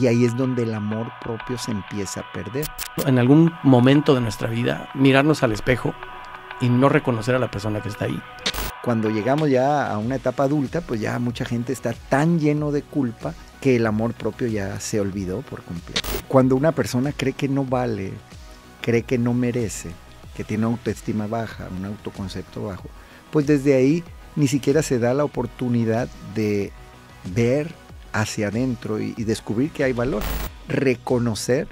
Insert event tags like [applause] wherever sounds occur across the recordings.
Y ahí es donde el amor propio se empieza a perder. En algún momento de nuestra vida, mirarnos al espejo y no reconocer a la persona que está ahí. Cuando llegamos ya a una etapa adulta, pues ya mucha gente está tan lleno de culpa que el amor propio ya se olvidó por completo. Cuando una persona cree que no vale, cree que no merece, que tiene autoestima baja, un autoconcepto bajo, pues desde ahí ni siquiera se da la oportunidad de ver hacia adentro y, descubrir que hay valor. Reconocer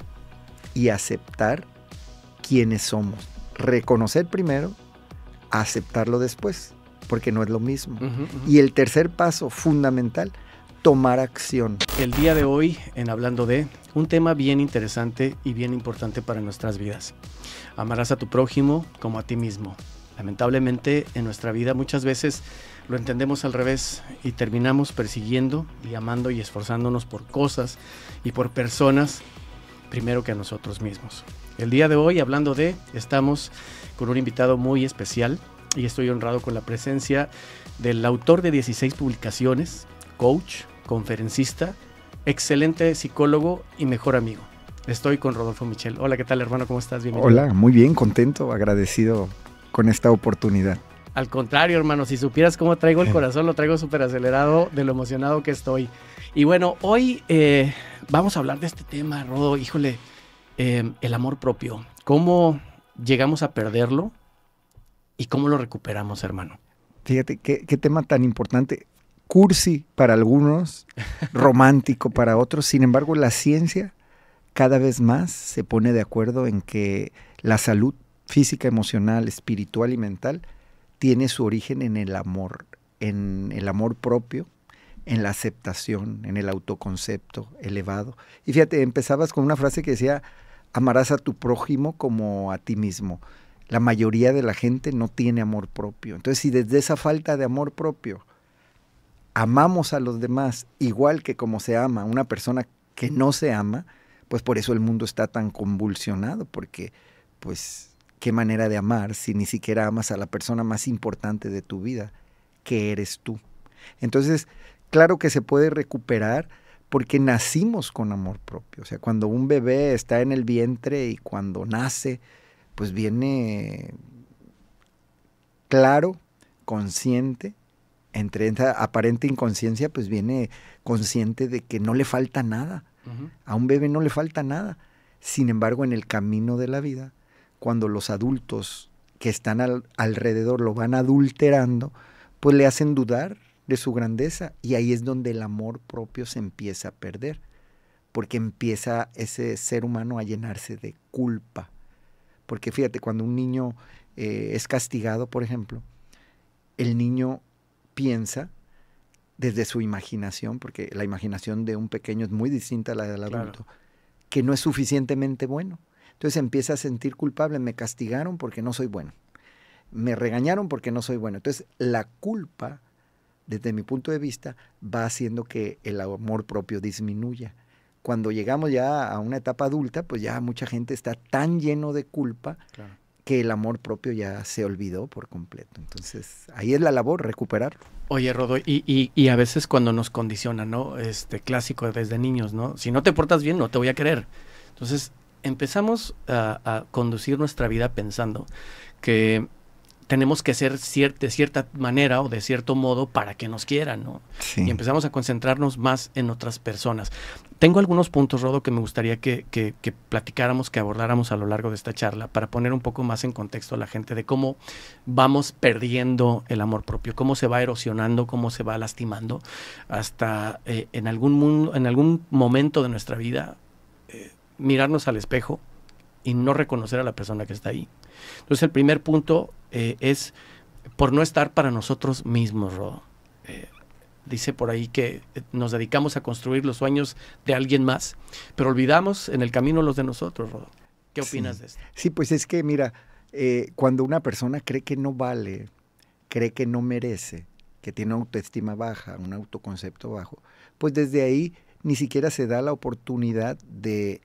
y aceptar quiénes somos. Reconocer primero, aceptarlo después, porque no es lo mismo. Y el tercer paso fundamental, tomar acción. El día de hoy, en hablando de un tema bien interesante y bien importante para nuestras vidas. Amarás a tu prójimo como a ti mismo. Lamentablemente en nuestra vida muchas veces lo entendemos al revés y terminamos persiguiendo y amando y esforzándonos por cosas y por personas primero que a nosotros mismos. El día de hoy, hablando de, estamos con un invitado muy especial y estoy honrado con la presencia del autor de 16 publicaciones, coach, conferencista, excelente psicólogo y mejor amigo. Estoy con Rodolfo Michel. Hola, ¿qué tal hermano? ¿Cómo estás? Bienvenido. Hola, muy bien, contento, agradecido con esta oportunidad. Al contrario, hermano, si supieras cómo traigo el corazón, lo traigo súper acelerado de lo emocionado que estoy. Y bueno, hoy eh, vamos a hablar de este tema, Rodo. Híjole, em, el amor propio. ¿Cómo llegamos a perderlo y cómo lo recuperamos, hermano? Fíjate, qué, qué tema tan importante. Cursi para algunos, [laughs] romántico para otros. Sin embargo, la ciencia cada vez más se pone de acuerdo en que la salud física, emocional, espiritual y mental tiene su origen en el amor, en el amor propio, en la aceptación, en el autoconcepto elevado. Y fíjate, empezabas con una frase que decía, amarás a tu prójimo como a ti mismo. La mayoría de la gente no tiene amor propio. Entonces, si desde esa falta de amor propio amamos a los demás igual que como se ama una persona que no se ama, pues por eso el mundo está tan convulsionado, porque pues qué manera de amar si ni siquiera amas a la persona más importante de tu vida, que eres tú. Entonces, claro que se puede recuperar porque nacimos con amor propio. O sea, cuando un bebé está en el vientre y cuando nace, pues viene claro, consciente, entre esa aparente inconsciencia, pues viene consciente de que no le falta nada. A un bebé no le falta nada. Sin embargo, en el camino de la vida cuando los adultos que están alrededor lo van adulterando, pues le hacen dudar de su grandeza y ahí es donde el amor propio se empieza a perder, porque empieza ese ser humano a llenarse de culpa. Porque fíjate, cuando un niño eh, es castigado, por ejemplo, el niño piensa desde su imaginación, porque la imaginación de un pequeño es muy distinta a la del adulto, que no es suficientemente bueno. Entonces empieza a sentir culpable, me castigaron porque no soy bueno, me regañaron porque no soy bueno. Entonces la culpa, desde mi punto de vista, va haciendo que el amor propio disminuya. Cuando llegamos ya a una etapa adulta, pues ya mucha gente está tan lleno de culpa que el amor propio ya se olvidó por completo. Entonces ahí es la labor, recuperarlo. Oye, Rodo, y, a veces cuando nos condicionan, ¿no? Este clásico desde niños, ¿no? Si no te portas bien, no te voy a querer. Entonces, empezamos a, conducir nuestra vida pensando que tenemos que ser de cierta manera o de cierto modo para que nos quieran, ¿no? Y empezamos a concentrarnos más en otras personas. Tengo algunos puntos, Rodo, que me gustaría que, platicáramos, que abordáramos a lo largo de esta charla, para poner un poco más en contexto a la gente de cómo vamos perdiendo el amor propio, cómo se va erosionando, cómo se va lastimando, hasta eh, en, algún en algún momento de nuestra vida mirarnos al espejo y no reconocer a la persona que está ahí. Entonces el primer punto eh, es por no estar para nosotros mismos, Rodo. Eh, dice por ahí que eh, nos dedicamos a construir los sueños de alguien más, pero olvidamos en el camino los de nosotros, Rodo. ¿Qué opinas de esto? Sí, pues es que mira, cuando una persona cree que no vale, cree que no merece, que tiene una autoestima baja, un autoconcepto bajo, pues desde ahí ni siquiera se da la oportunidad de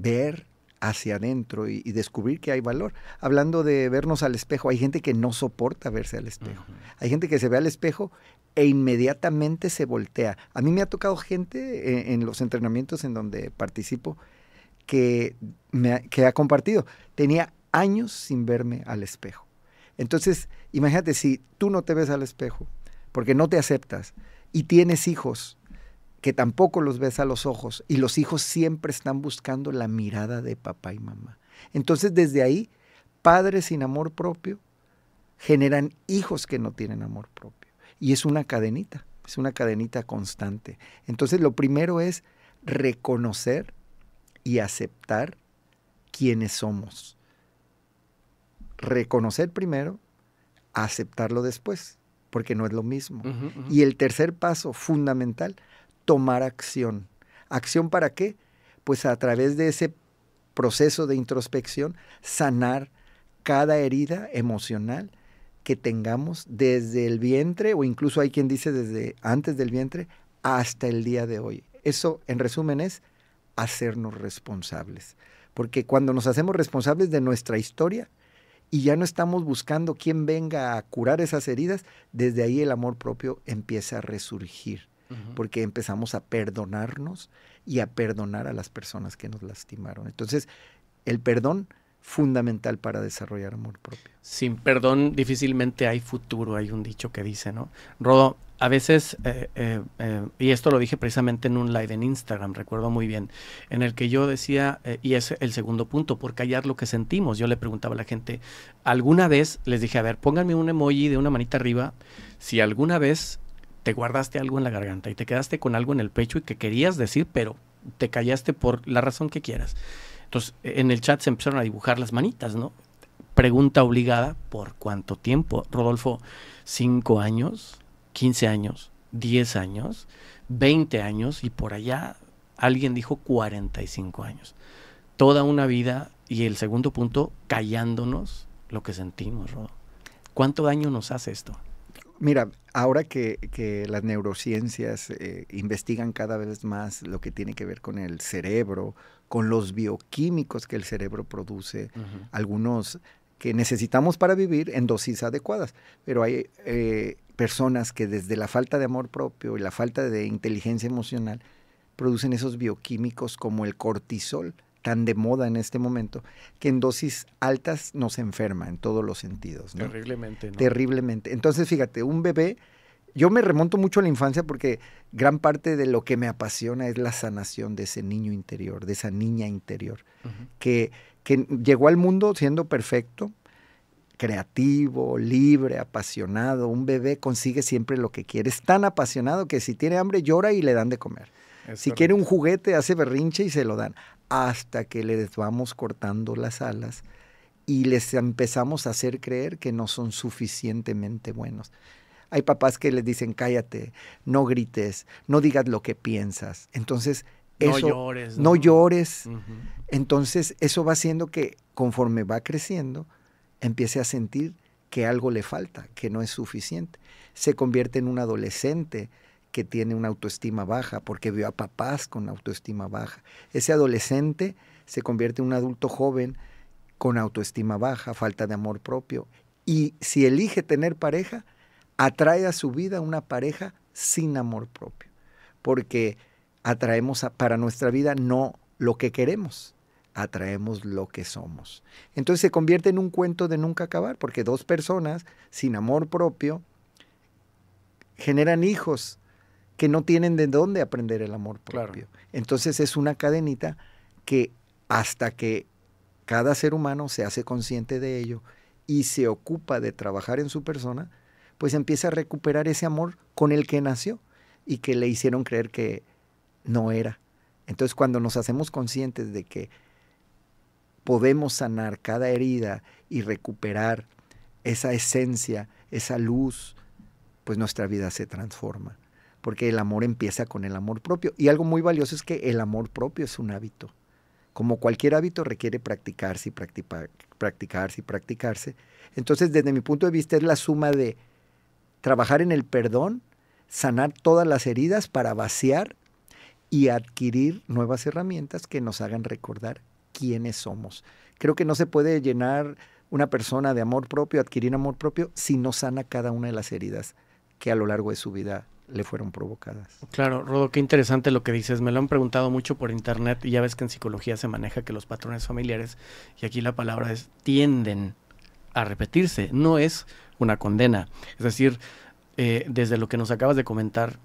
ver hacia adentro y, descubrir que hay valor. Hablando de vernos al espejo, hay gente que no soporta verse al espejo. Hay gente que se ve al espejo e inmediatamente se voltea. A mí me ha tocado gente e, en, los entrenamientos en donde participo que, me, que ha compartido. Tenía años sin verme al espejo. Entonces, imagínate si tú no te ves al espejo porque no te aceptas y tienes hijos que tampoco los ves a los ojos y los hijos siempre están buscando la mirada de papá y mamá. Entonces desde ahí, padres sin amor propio generan hijos que no tienen amor propio. Y es una cadenita, es una cadenita constante. Entonces lo primero es reconocer y aceptar quiénes somos. Reconocer primero, aceptarlo después, porque no es lo mismo. Y el tercer paso fundamental, tomar acción. ¿Acción para qué? Pues a través de ese proceso de introspección, sanar cada herida emocional que tengamos desde el vientre, o incluso hay quien dice desde antes del vientre, hasta el día de hoy. Eso, en resumen, es hacernos responsables. Porque cuando nos hacemos responsables de nuestra historia y ya no estamos buscando quién venga a curar esas heridas, desde ahí el amor propio empieza a resurgir porque empezamos a perdonarnos y a perdonar a las personas que nos lastimaron. Entonces, el perdón fundamental para desarrollar amor propio. Sin perdón difícilmente hay futuro, hay un dicho que dice, ¿no? Rodo, a veces, eh, eh, eh, y esto lo dije precisamente en un live en Instagram, recuerdo muy bien, en el que yo decía, y es el segundo punto, por callar lo que sentimos. Yo le preguntaba a la gente, alguna vez les dije, a ver, pónganme un emoji de una manita arriba, si alguna vez te guardaste algo en la garganta y te quedaste con algo en el pecho y que querías decir, pero te callaste por la razón que quieras. Entonces, en el chat se empezaron a dibujar las manitas, ¿no? Pregunta obligada, ¿por cuánto tiempo? Rodolfo, ¿5 años? ¿15 años? ¿10 años? ¿20 años? Y por allá alguien dijo 45 años. Toda una vida y el segundo punto, callándonos lo que sentimos, Rodolfo. ¿Cuánto daño nos hace esto? Mira, ahora que, las neurociencias eh, investigan cada vez más lo que tiene que ver con el cerebro, con los bioquímicos que el cerebro produce, algunos que necesitamos para vivir en dosis adecuadas, pero hay eh, personas que desde la falta de amor propio y la falta de inteligencia emocional producen esos bioquímicos como el cortisol, tan de moda en este momento, que en dosis altas nos enferma en todos los sentidos. Terriblemente. Terriblemente. Entonces, fíjate, un bebé, yo me remonto mucho a la infancia porque gran parte de lo que me apasiona es la sanación de ese niño interior, de esa niña interior, que, llegó al mundo siendo perfecto, creativo, libre, apasionado. Un bebé consigue siempre lo que quiere. Es tan apasionado que si tiene hambre llora y le dan de comer. si quiere un juguete, hace berrinche y se lo dan hasta que les vamos cortando las alas y les empezamos a hacer creer que no son suficientemente buenos. Hay papás que les dicen, cállate, no grites, no digas lo que piensas. Entonces, no llores. No, llores. Entonces, eso va haciendo que conforme va creciendo, empiece a sentir que algo le falta, que no es suficiente. Se convierte en un adolescente que tiene una autoestima baja, porque vio a papás con autoestima baja. Ese adolescente se convierte en un adulto joven con autoestima baja, falta de amor propio. Y si elige tener pareja, atrae a su vida una pareja sin amor propio, porque atraemos para nuestra vida no lo que queremos, atraemos lo que somos. Entonces se convierte en un cuento de nunca acabar, porque dos personas sin amor propio generan hijos que no tienen de dónde aprender el amor propio. Entonces es una cadenita que hasta que cada ser humano se hace consciente de ello y se ocupa de trabajar en su persona, pues empieza a recuperar ese amor con el que nació y que le hicieron creer que no era. Entonces cuando nos hacemos conscientes de que podemos sanar cada herida y recuperar esa esencia, esa luz, pues nuestra vida se transforma porque el amor empieza con el amor propio. Y algo muy valioso es que el amor propio es un hábito. Como cualquier hábito requiere practicarse y practicar, practicarse y practicarse. Entonces, desde mi punto de vista, es la suma de trabajar en el perdón, sanar todas las heridas para vaciar y adquirir nuevas herramientas que nos hagan recordar quiénes somos. Creo que no se puede llenar una persona de amor propio, adquirir amor propio, si no sana cada una de las heridas que a lo largo de su vida le fueron provocadas. Claro, Rodo, qué interesante lo que dices. Me lo han preguntado mucho por internet y ya ves que en psicología se maneja que los patrones familiares, y aquí la palabra es tienden a repetirse, no es una condena. Es decir, eh, desde lo que nos acabas de comentar,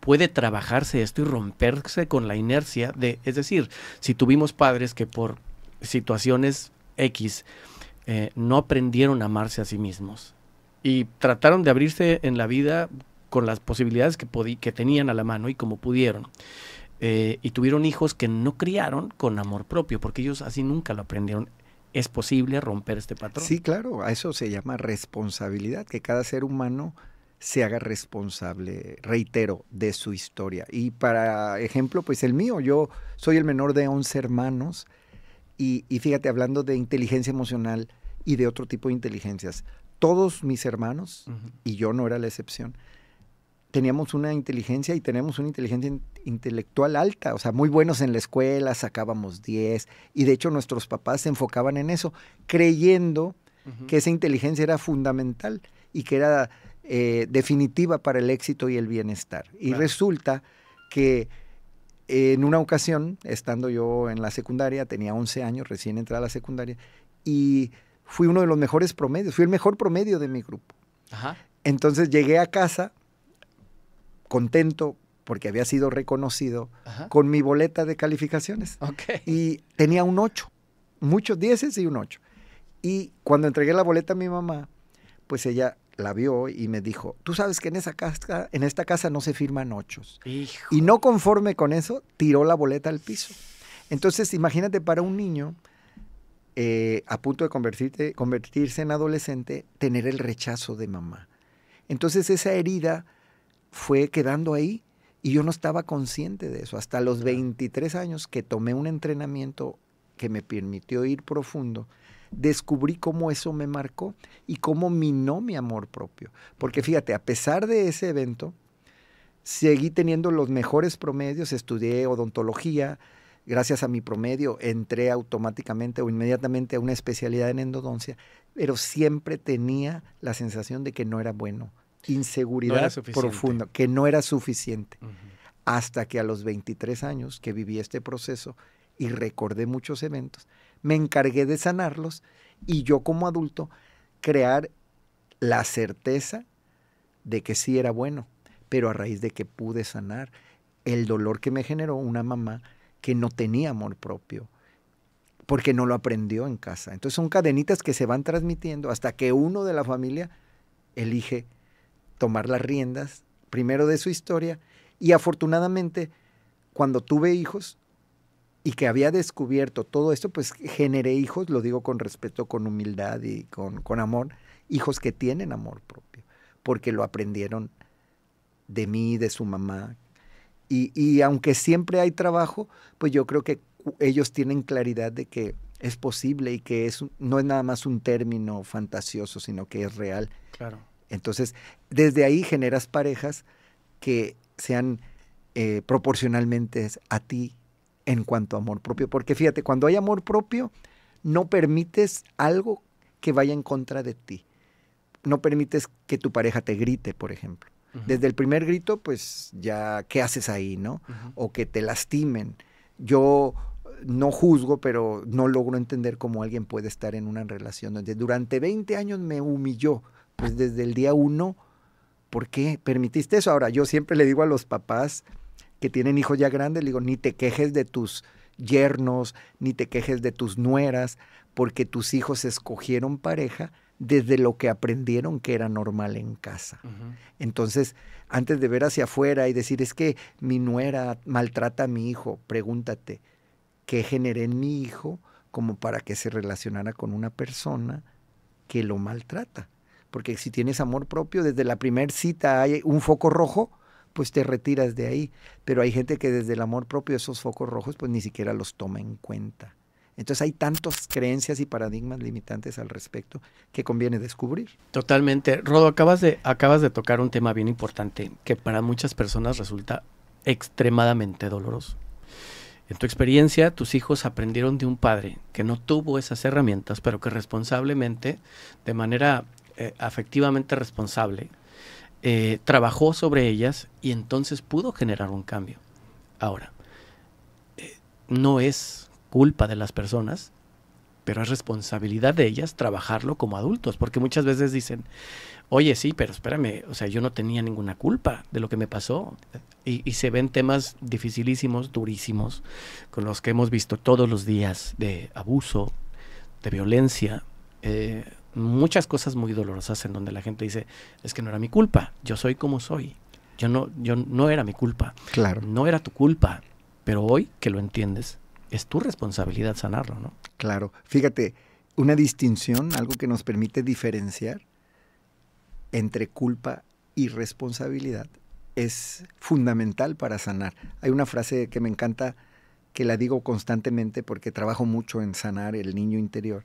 puede trabajarse esto y romperse con la inercia de, es decir, si tuvimos padres que por situaciones X eh, no aprendieron a amarse a sí mismos, y trataron de abrirse en la vida con las posibilidades que, que tenían a la mano y como pudieron. Eh, y tuvieron hijos que no criaron con amor propio, porque ellos así nunca lo aprendieron. ¿Es posible romper este patrón? Sí, claro, a eso se llama responsabilidad, que cada ser humano se haga responsable, reitero, de su historia. Y para ejemplo, pues el mío, yo soy el menor de 11 hermanos y, fíjate, hablando de inteligencia emocional y de otro tipo de inteligencias, todos mis hermanos, y yo no era la excepción, teníamos una inteligencia y tenemos una inteligencia intelectual alta, o sea, muy buenos en la escuela, sacábamos 10, y de hecho nuestros papás se enfocaban en eso, creyendo que esa inteligencia era fundamental y que era eh, definitiva para el éxito y el bienestar. Y resulta que en una ocasión, estando yo en la secundaria, tenía 11 años, recién entré a la secundaria, y fui uno de los mejores promedios, fui el mejor promedio de mi grupo. Entonces llegué a casa, contento porque había sido reconocido con mi boleta de calificaciones. Y tenía un 8, muchos 10 y un 8. Y cuando entregué la boleta a mi mamá, pues ella la vio y me dijo, tú sabes que en, esa casa, en esta casa no se firman ochos. Y no conforme con eso, tiró la boleta al piso. Entonces, imagínate para un niño eh, a punto de convertirse en adolescente, tener el rechazo de mamá. Entonces, esa herida fue quedando ahí y yo no estaba consciente de eso. Hasta los 23 años que tomé un entrenamiento que me permitió ir profundo, descubrí cómo eso me marcó y cómo minó mi amor propio. Porque fíjate, a pesar de ese evento, seguí teniendo los mejores promedios, estudié odontología, gracias a mi promedio entré automáticamente o inmediatamente a una especialidad en endodoncia, pero siempre tenía la sensación de que no era bueno, inseguridad profunda, que no era suficiente. Hasta que a los 23 años que viví este proceso y recordé muchos eventos, me encargué de sanarlos y yo como adulto crear la certeza de que sí era bueno, pero a raíz de que pude sanar el dolor que me generó una mamá que no tenía amor propio, porque no lo aprendió en casa. Entonces son cadenitas que se van transmitiendo hasta que uno de la familia elige tomar las riendas primero de su historia y afortunadamente cuando tuve hijos y que había descubierto todo esto, pues generé hijos, lo digo con respeto, con humildad y con, con amor, hijos que tienen amor propio, porque lo aprendieron de mí, de su mamá. Y, y aunque siempre hay trabajo, pues yo creo que ellos tienen claridad de que es posible y que es, no es nada más un término fantasioso, sino que es real. Claro. Entonces, desde ahí generas parejas que sean eh, proporcionalmente a ti en cuanto a amor propio. Porque fíjate, cuando hay amor propio, no permites algo que vaya en contra de ti. No permites que tu pareja te grite, por ejemplo. Desde el primer grito, pues ya, ¿qué haces ahí, no? O que te lastimen. Yo no juzgo, pero no logro entender cómo alguien puede estar en una relación donde durante 20 años me humilló, pues desde el día uno, ¿por qué permitiste eso? Ahora, yo siempre le digo a los papás que tienen hijos ya grandes, le digo, ni te quejes de tus yernos, ni te quejes de tus nueras, porque tus hijos escogieron pareja desde lo que aprendieron que era normal en casa. Entonces, antes de ver hacia afuera y decir, es que mi nuera maltrata a mi hijo, pregúntate, ¿qué generé en mi hijo como para que se relacionara con una persona que lo maltrata? Porque si tienes amor propio, desde la primera cita hay un foco rojo, pues te retiras de ahí. Pero hay gente que desde el amor propio esos focos rojos pues ni siquiera los toma en cuenta. Entonces hay tantas creencias y paradigmas limitantes al respecto que conviene descubrir. Totalmente. Rodo, acabas de, acabas de tocar un tema bien importante que para muchas personas resulta extremadamente doloroso. En tu experiencia, tus hijos aprendieron de un padre que no tuvo esas herramientas, pero que responsablemente, de manera eh, afectivamente responsable, eh, trabajó sobre ellas y entonces pudo generar un cambio. Ahora, eh, no es culpa de las personas, pero es responsabilidad de ellas trabajarlo como adultos, porque muchas veces dicen, oye, sí, pero espérame, o sea, yo no tenía ninguna culpa de lo que me pasó. Y, y, se ven temas dificilísimos, durísimos, con los que hemos visto todos los días de abuso, de violencia, eh, muchas cosas muy dolorosas en donde la gente dice, es que no era mi culpa, yo soy como soy. Yo no, yo no era mi culpa. Claro. No era tu culpa. Pero hoy que lo entiendes, es tu responsabilidad sanarlo, ¿no? Claro. Fíjate, una distinción, algo que nos permite diferenciar entre culpa y responsabilidad es fundamental para sanar. Hay una frase que me encanta, que la digo constantemente porque trabajo mucho en sanar el niño interior,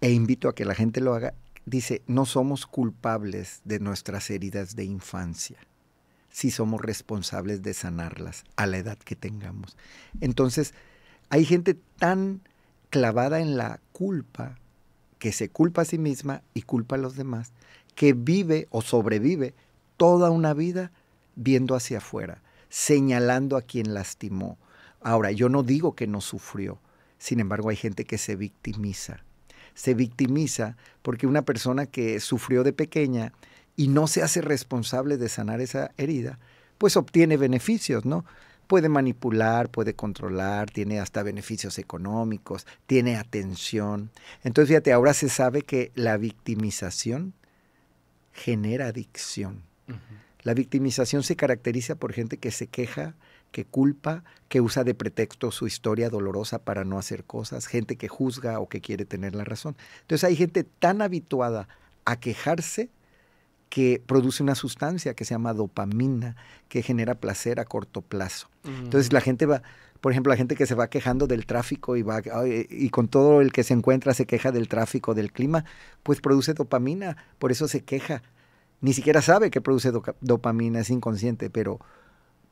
e invito a que la gente lo haga, dice, no somos culpables de nuestras heridas de infancia, si somos responsables de sanarlas a la edad que tengamos. Entonces, hay gente tan clavada en la culpa que se culpa a sí misma y culpa a los demás, que vive o sobrevive toda una vida viendo hacia afuera, señalando a quien lastimó. Ahora, yo no digo que no sufrió, sin embargo hay gente que se victimiza se victimiza porque una persona que sufrió de pequeña y no se hace responsable de sanar esa herida, pues obtiene beneficios, ¿no? Puede manipular, puede controlar, tiene hasta beneficios económicos, tiene atención. Entonces, fíjate, ahora se sabe que la victimización genera adicción. La victimización se caracteriza por gente que se queja, que culpa, que usa de pretexto su historia dolorosa para no hacer cosas, gente que juzga o que quiere tener la razón. Entonces hay gente tan habituada a quejarse que produce una sustancia que se llama dopamina, que genera placer a corto plazo. Entonces la gente va, por ejemplo, la gente que se va quejando del tráfico y va y con todo el que se encuentra se queja del tráfico, del clima, pues produce dopamina, por eso se queja. Ni siquiera sabe que produce dopamina, es inconsciente, pero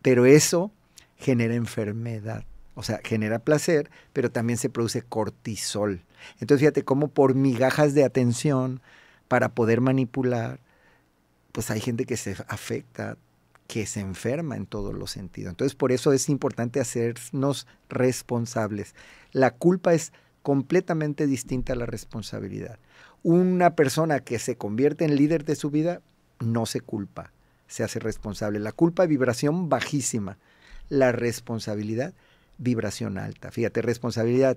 pero eso genera enfermedad. O sea, genera placer, pero también se produce cortisol. Entonces, fíjate cómo por migajas de atención, para poder manipular, pues hay gente que se afecta, que se enferma en todos los sentidos. Entonces, por eso es importante hacernos responsables. La culpa es completamente distinta a la responsabilidad. Una persona que se convierte en líder de su vida no se culpa, se hace responsable. La culpa es vibración bajísima la responsabilidad, vibración alta. Fíjate, responsabilidad,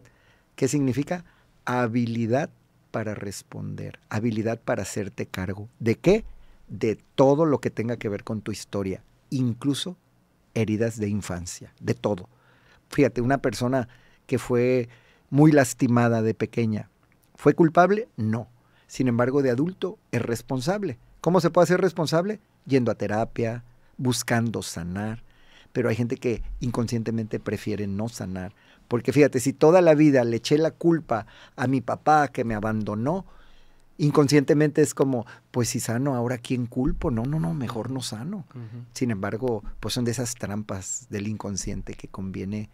¿qué significa? Habilidad para responder, habilidad para hacerte cargo. ¿De qué? De todo lo que tenga que ver con tu historia, incluso heridas de infancia, de todo. Fíjate, una persona que fue muy lastimada de pequeña, ¿fue culpable? No. Sin embargo, de adulto es responsable. ¿Cómo se puede ser responsable? Yendo a terapia, buscando sanar, pero hay gente que inconscientemente prefiere no sanar. Porque fíjate, si toda la vida le eché la culpa a mi papá que me abandonó, inconscientemente es como, pues si sano, ahora quién culpo, no, no, no, mejor no sano. Sin embargo, pues son de esas trampas del inconsciente que conviene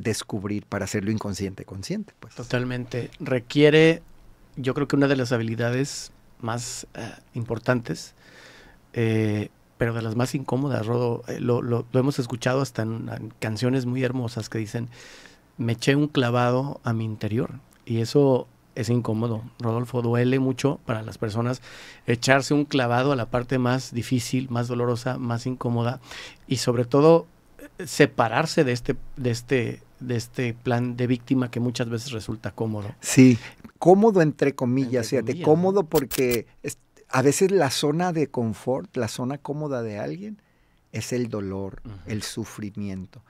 descubrir para hacerlo inconsciente consciente. Pues. Totalmente. Requiere, yo creo que una de las habilidades más eh, importantes es, eh, pero de las más incómodas, Rodo. Eh, lo, hemos escuchado hasta en, canciones muy hermosas que dicen, me eché un clavado a mi interior. Y eso es incómodo, Rodolfo. Duele mucho para las personas echarse un clavado a la parte más difícil, más dolorosa, más incómoda. Y sobre todo eh, separarse de este, de este, de este plan de víctima que muchas veces resulta cómodo. Sí, cómodo entre comillas, cómodo porque a veces la zona de confort, la zona cómoda de alguien, es el dolor, el sufrimiento.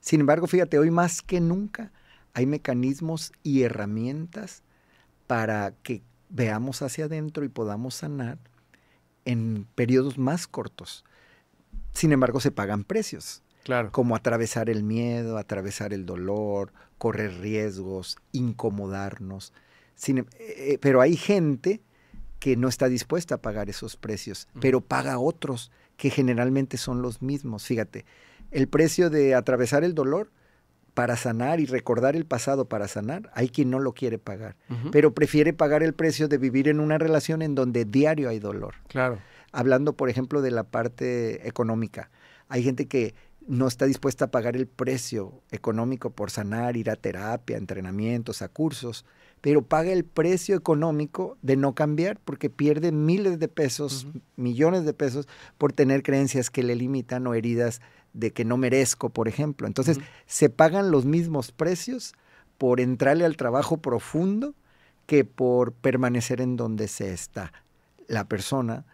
Sin embargo, fíjate, hoy más que nunca hay mecanismos y herramientas para que veamos hacia adentro y podamos sanar en periodos más cortos. Sin embargo, se pagan precios. Claro. Como atravesar el miedo, atravesar el dolor, correr riesgos, incomodarnos. Em, eh, eh, pero hay gente que no está dispuesta a pagar esos precios, pero paga otros que generalmente son los mismos. Fíjate, el precio de atravesar el dolor para sanar y recordar el pasado para sanar, hay quien no lo quiere pagar, pero prefiere pagar el precio de vivir en una relación en donde diario hay dolor. Claro. Hablando, por ejemplo, de la parte económica, hay gente que no está dispuesta a pagar el precio económico por sanar, ir a terapia, entrenamientos, a cursos, pero paga el precio económico de no cambiar porque pierde miles de pesos, millones de pesos por tener creencias que le limitan o heridas de que no merezco, por ejemplo. Entonces, se pagan los mismos precios por entrarle al trabajo profundo que por permanecer en donde se está. La persona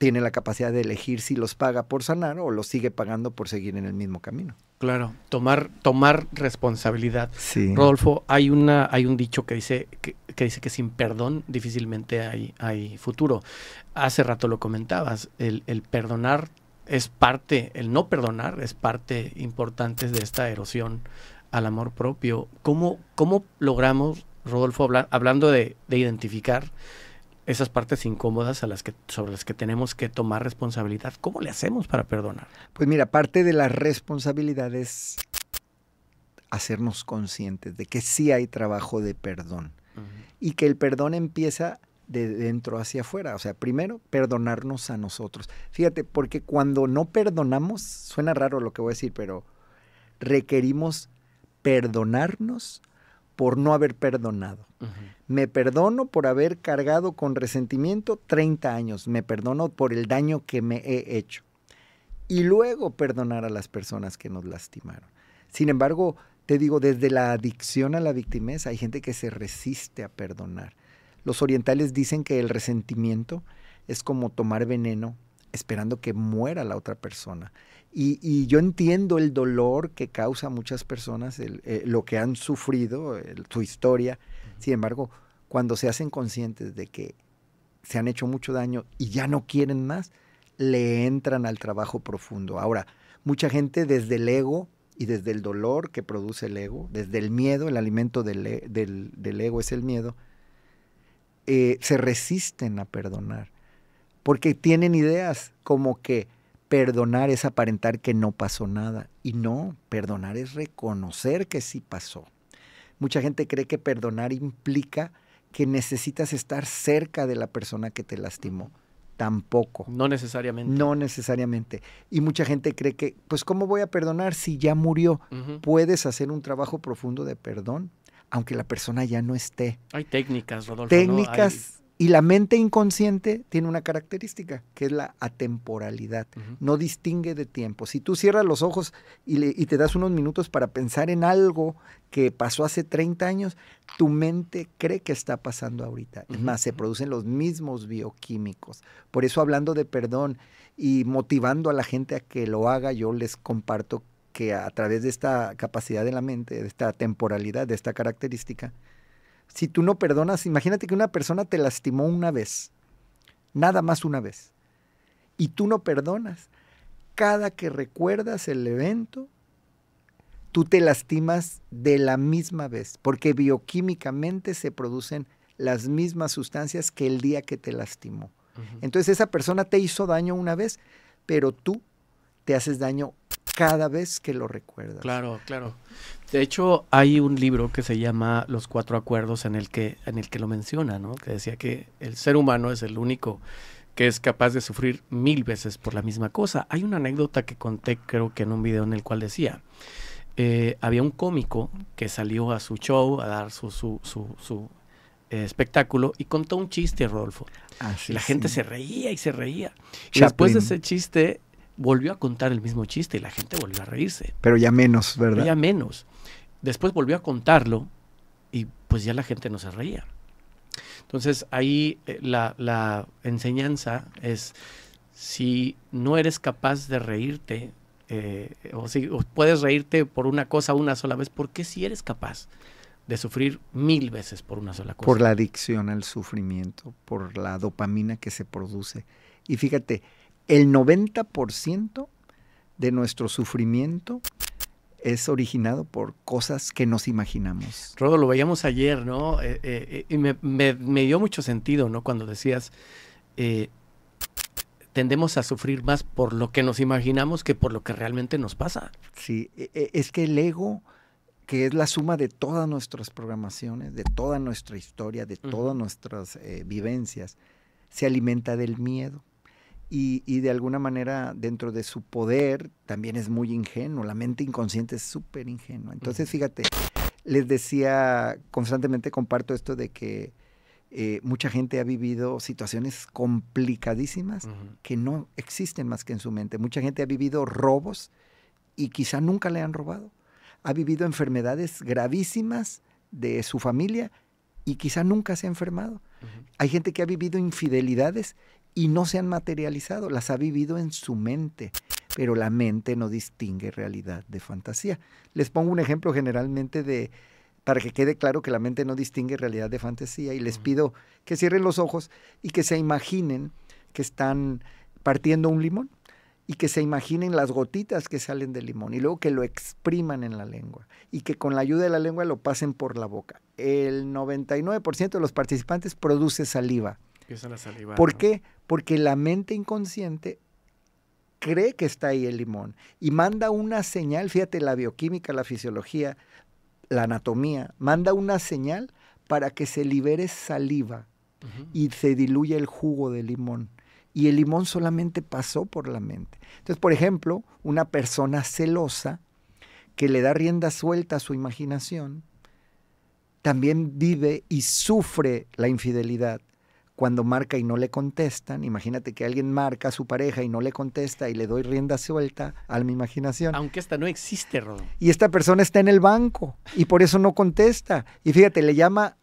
tiene la capacidad de elegir si los paga por sanar o los sigue pagando por seguir en el mismo camino. Claro, tomar, tomar responsabilidad. Rodolfo, hay una, hay un dicho que dice que, dice que sin perdón difícilmente hay, hay futuro. Hace rato lo comentabas, el, el perdonar es parte, el no perdonar es parte importante de esta erosión al amor propio. ¿Cómo, cómo logramos, Rodolfo, hablando de, de identificar esas partes incómodas a las que, sobre las que tenemos que tomar responsabilidad. ¿Cómo le hacemos para perdonar? Pues mira, parte de la responsabilidad es hacernos conscientes de que sí hay trabajo de perdón y que el perdón empieza de dentro hacia afuera. O sea, primero, perdonarnos a nosotros. Fíjate, porque cuando no perdonamos, suena raro lo que voy a decir, pero requerimos perdonarnos por no haber perdonado. Me perdono por haber cargado con resentimiento 30 años. Me perdono por el daño que me he hecho. Y luego perdonar a las personas que nos lastimaron. Sin embargo, te digo, desde la adicción a la victimeza hay gente que se resiste a perdonar. Los orientales dicen que el resentimiento es como tomar veneno esperando que muera la otra persona. Y, yo entiendo el dolor que causa a muchas personas, eh, lo que han sufrido, su historia. Sin embargo, cuando se hacen conscientes de que se han hecho mucho daño y ya no quieren más, le entran al trabajo profundo. Ahora, mucha gente desde el ego y desde el dolor que produce el ego, desde el miedo, el alimento del, ego es el miedo, eh, se resisten a perdonar porque tienen ideas como que Perdonar es aparentar que no pasó nada. Y no, perdonar es reconocer que sí pasó. Mucha gente cree que perdonar implica que necesitas estar cerca de la persona que te lastimó. Tampoco. No necesariamente. No necesariamente. Y mucha gente cree que, pues, ¿cómo voy a perdonar si ya murió? Puedes hacer un trabajo profundo de perdón, aunque la persona ya no esté. Hay técnicas, Rodolfo. Técnicas. Y la mente inconsciente tiene una característica, que es la atemporalidad. No distingue de tiempo. Si tú cierras los ojos y, te das unos minutos para pensar en algo que pasó hace 30 años, tu mente cree que está pasando ahorita. Es más, se producen los mismos bioquímicos. Por eso hablando de perdón y motivando a la gente a que lo haga, yo les comparto que a través de esta capacidad de la mente, de esta temporalidad, de esta característica, si tú no perdonas, imagínate que una persona te lastimó una vez, nada más una vez, y tú no perdonas. Cada que recuerdas el evento, tú te lastimas de la misma vez, porque bioquímicamente se producen las mismas sustancias que el día que te lastimó. Entonces esa persona te hizo daño una vez, pero tú te haces daño cada vez que lo recuerdas. Claro, claro. De hecho, hay un libro que se llama Los Cuatro Acuerdos en el que, en el que lo menciona, ¿no? Que decía que el ser humano es el único que es capaz de sufrir mil veces por la misma cosa. Hay una anécdota que conté, creo que en un video en el cual decía, eh, había un cómico que salió a su show, a dar su, su, su, eh, espectáculo y contó un chiste, Rodolfo. Ah, la gente se reía y se reía. Y después de ese chiste, volvió a contar el mismo chiste y la gente volvió a reírse. Pero ya menos, ¿verdad? ya menos. Después volvió a contarlo y pues ya la gente no se reía. Entonces ahí eh, la, enseñanza es, si no eres capaz de reírte, eh, o si puedes reírte por una cosa una sola vez, ¿por qué si eres capaz de sufrir mil veces por una sola cosa? Por la adicción al sufrimiento, por la dopamina que se produce. Y fíjate, el 90% de nuestro sufrimiento es originado por cosas que nos imaginamos. Rodo, lo veíamos ayer, ¿no? Eh, eh, eh, y me, dio mucho sentido, ¿no? Cuando decías, tendemos a sufrir más por lo que nos imaginamos que por lo que realmente nos pasa. Sí, e, e, es que el ego, que es la suma de todas nuestras programaciones, de toda nuestra historia, de todas nuestras vivencias, se alimenta del miedo y, de alguna manera dentro de su poder también es muy ingenuo, la mente inconsciente es súper ingenua. Entonces, fíjate, les decía, constantemente comparto esto de que eh, mucha gente ha vivido situaciones complicadísimas que no existen más que en su mente. Mucha gente ha vivido robos y quizá nunca le han robado. Ha vivido enfermedades gravísimas de su familia y quizá nunca se ha enfermado. Hay gente que ha vivido infidelidades y no se han materializado, las ha vivido en su mente, pero la mente no distingue realidad de fantasía. Les pongo un ejemplo generalmente de, para que quede claro que la mente no distingue realidad de fantasía y les pido que cierren los ojos y que se imaginen que están partiendo un limón y que se imaginen las gotitas que salen del limón y luego que lo expriman en la lengua y que con la ayuda de la lengua lo pasen por la boca. El 99% de los participantes produce saliva ¿Por qué? Porque la mente inconsciente cree que está ahí el limón y manda una señal, fíjate, la bioquímica, la fisiología, la anatomía, manda una señal para que se libere saliva y se diluya el jugo del limón. Y el limón solamente pasó por la mente. Entonces, por ejemplo, una persona celosa que le da rienda suelta a su imaginación, también vive y sufre la infidelidad cuando marca y no le contestan. Imagínate que alguien marca a su pareja y no le contesta y le doy rienda suelta a mi imaginación. Aunque esta no existe, Rodolfo. Y esta persona está en el banco y por eso no contesta. Y fíjate, le llama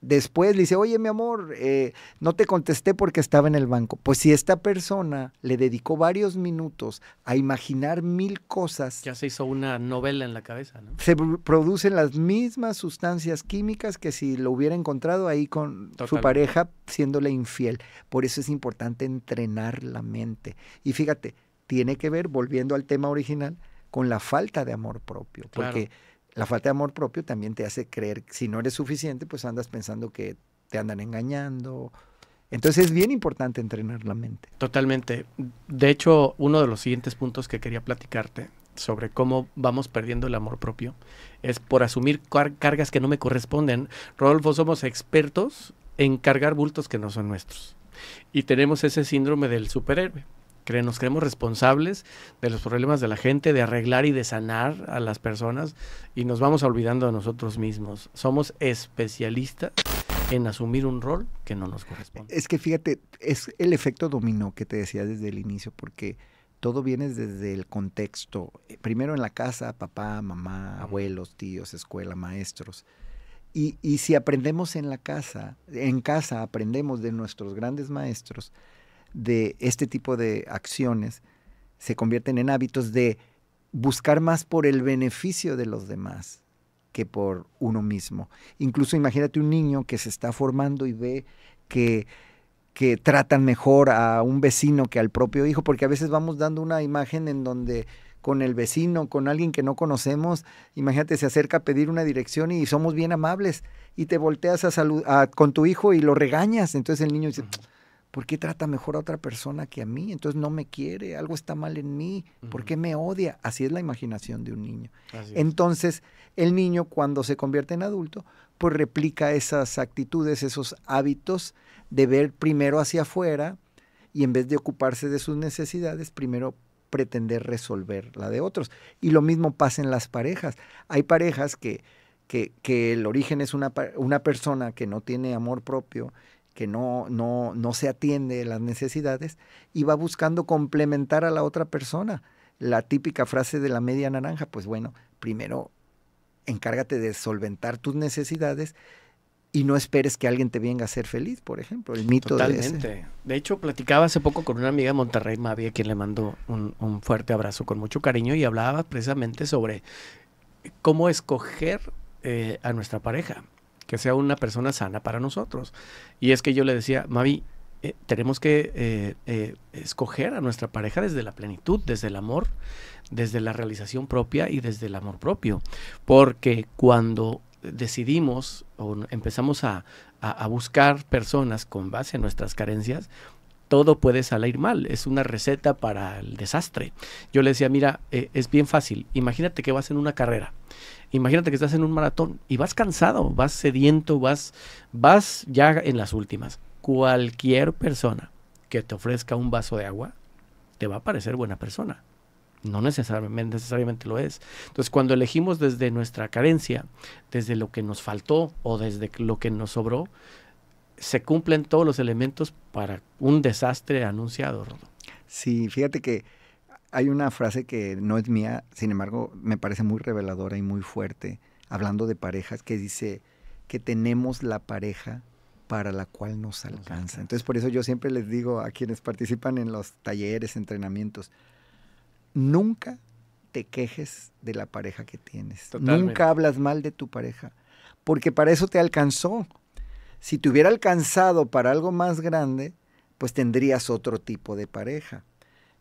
después le dice, oye mi amor, eh, no te contesté porque estaba en el banco. Pues si esta persona le dedicó varios minutos a imaginar mil cosas. Ya se hizo una novela en la cabeza, ¿no? Se producen las mismas sustancias químicas que si lo hubiera encontrado ahí con su pareja siéndole infiel. Por eso es importante entrenar la mente. Y fíjate, tiene que ver, volviendo al tema original, con la falta de amor propio. Porque la falta de amor propio también te hace creer, que si no eres suficiente, pues andas pensando que te andan engañando. Entonces es bien importante entrenar la mente. Totalmente. De hecho, uno de los siguientes puntos que quería platicarte sobre cómo vamos perdiendo el amor propio es por asumir cargas que no me corresponden. Rodolfo, somos expertos en cargar bultos que no son nuestros. Y tenemos ese síndrome del superhéroe nos creemos responsables de los problemas de la gente, de arreglar y de sanar a las personas y nos vamos olvidando de nosotros mismos. Somos especialistas en asumir un rol que no nos corresponde. Es que fíjate, es el efecto dominó que te decía desde el inicio, porque todo viene desde el contexto. Eh, primero en la casa, papá, mamá, abuelos, tíos, escuela, maestros. y si aprendemos en la casa, en casa aprendemos de nuestros grandes maestros, de este tipo de acciones se convierten en hábitos de buscar más por el beneficio de los demás que por uno mismo. Incluso imagínate un niño que se está formando y ve que, que tratan mejor a un vecino que al propio hijo, porque a veces vamos dando una imagen en donde con el vecino, con alguien que no conocemos, imagínate, se acerca a pedir una dirección y somos bien amables y te volteas a, con tu hijo y lo regañas, entonces el niño dice, ¿Por qué trata mejor a otra persona que a mí? Entonces no me quiere, algo está mal en mí, ¿por qué me odia? Así es la imaginación de un niño. Entonces, el niño cuando se convierte en adulto, pues replica esas actitudes, esos hábitos de ver primero hacia afuera y en vez de ocuparse de sus necesidades, primero pretender resolver la de otros. Y lo mismo pasa en las parejas. Hay parejas que, que, el origen es una persona que no tiene amor propio que no, no, no se atiende las necesidades y va buscando complementar a la otra persona. La típica frase de la media naranja, pues bueno, primero encárgate de solventar tus necesidades y no esperes que alguien te venga a ser feliz, por ejemplo, el mito Totalmente. de ese. De hecho, platicaba hace poco con una amiga de Monterrey, Mavi, a quien le mandó un, fuerte abrazo con mucho cariño, y hablaba precisamente sobre cómo escoger eh, a nuestra pareja que sea una persona sana para nosotros. Y es que yo le decía, Mavi, eh, tenemos que eh, eh, escoger a nuestra pareja desde la plenitud, desde el amor, desde la realización propia y desde el amor propio. Porque cuando decidimos o empezamos a, a, a buscar personas con base en nuestras carencias, todo puede salir mal, es una receta para el desastre. Yo le decía, mira, es bien fácil, imagínate que vas en una carrera Imagínate que estás en un maratón y vas cansado, vas sediento, vas, vas ya en las últimas. Cualquier persona que te ofrezca un vaso de agua te va a parecer buena persona. No necesariamente, necesariamente lo es. Entonces, cuando elegimos desde nuestra carencia, desde lo que nos faltó o desde lo que nos sobró, se cumplen todos los elementos para un desastre anunciado, Rodo. Sí, fíjate que hay una frase que no es mía, sin embargo, me parece muy reveladora y muy fuerte, hablando de parejas, que dice que tenemos la pareja para la cual nos alcanza. Entonces, por eso yo siempre les digo a quienes participan en los talleres, entrenamientos, nunca te quejes de la pareja que tienes. Nunca hablas mal de tu pareja, porque para eso te alcanzó. Si te hubiera alcanzado para algo más grande, pues tendrías otro tipo de pareja.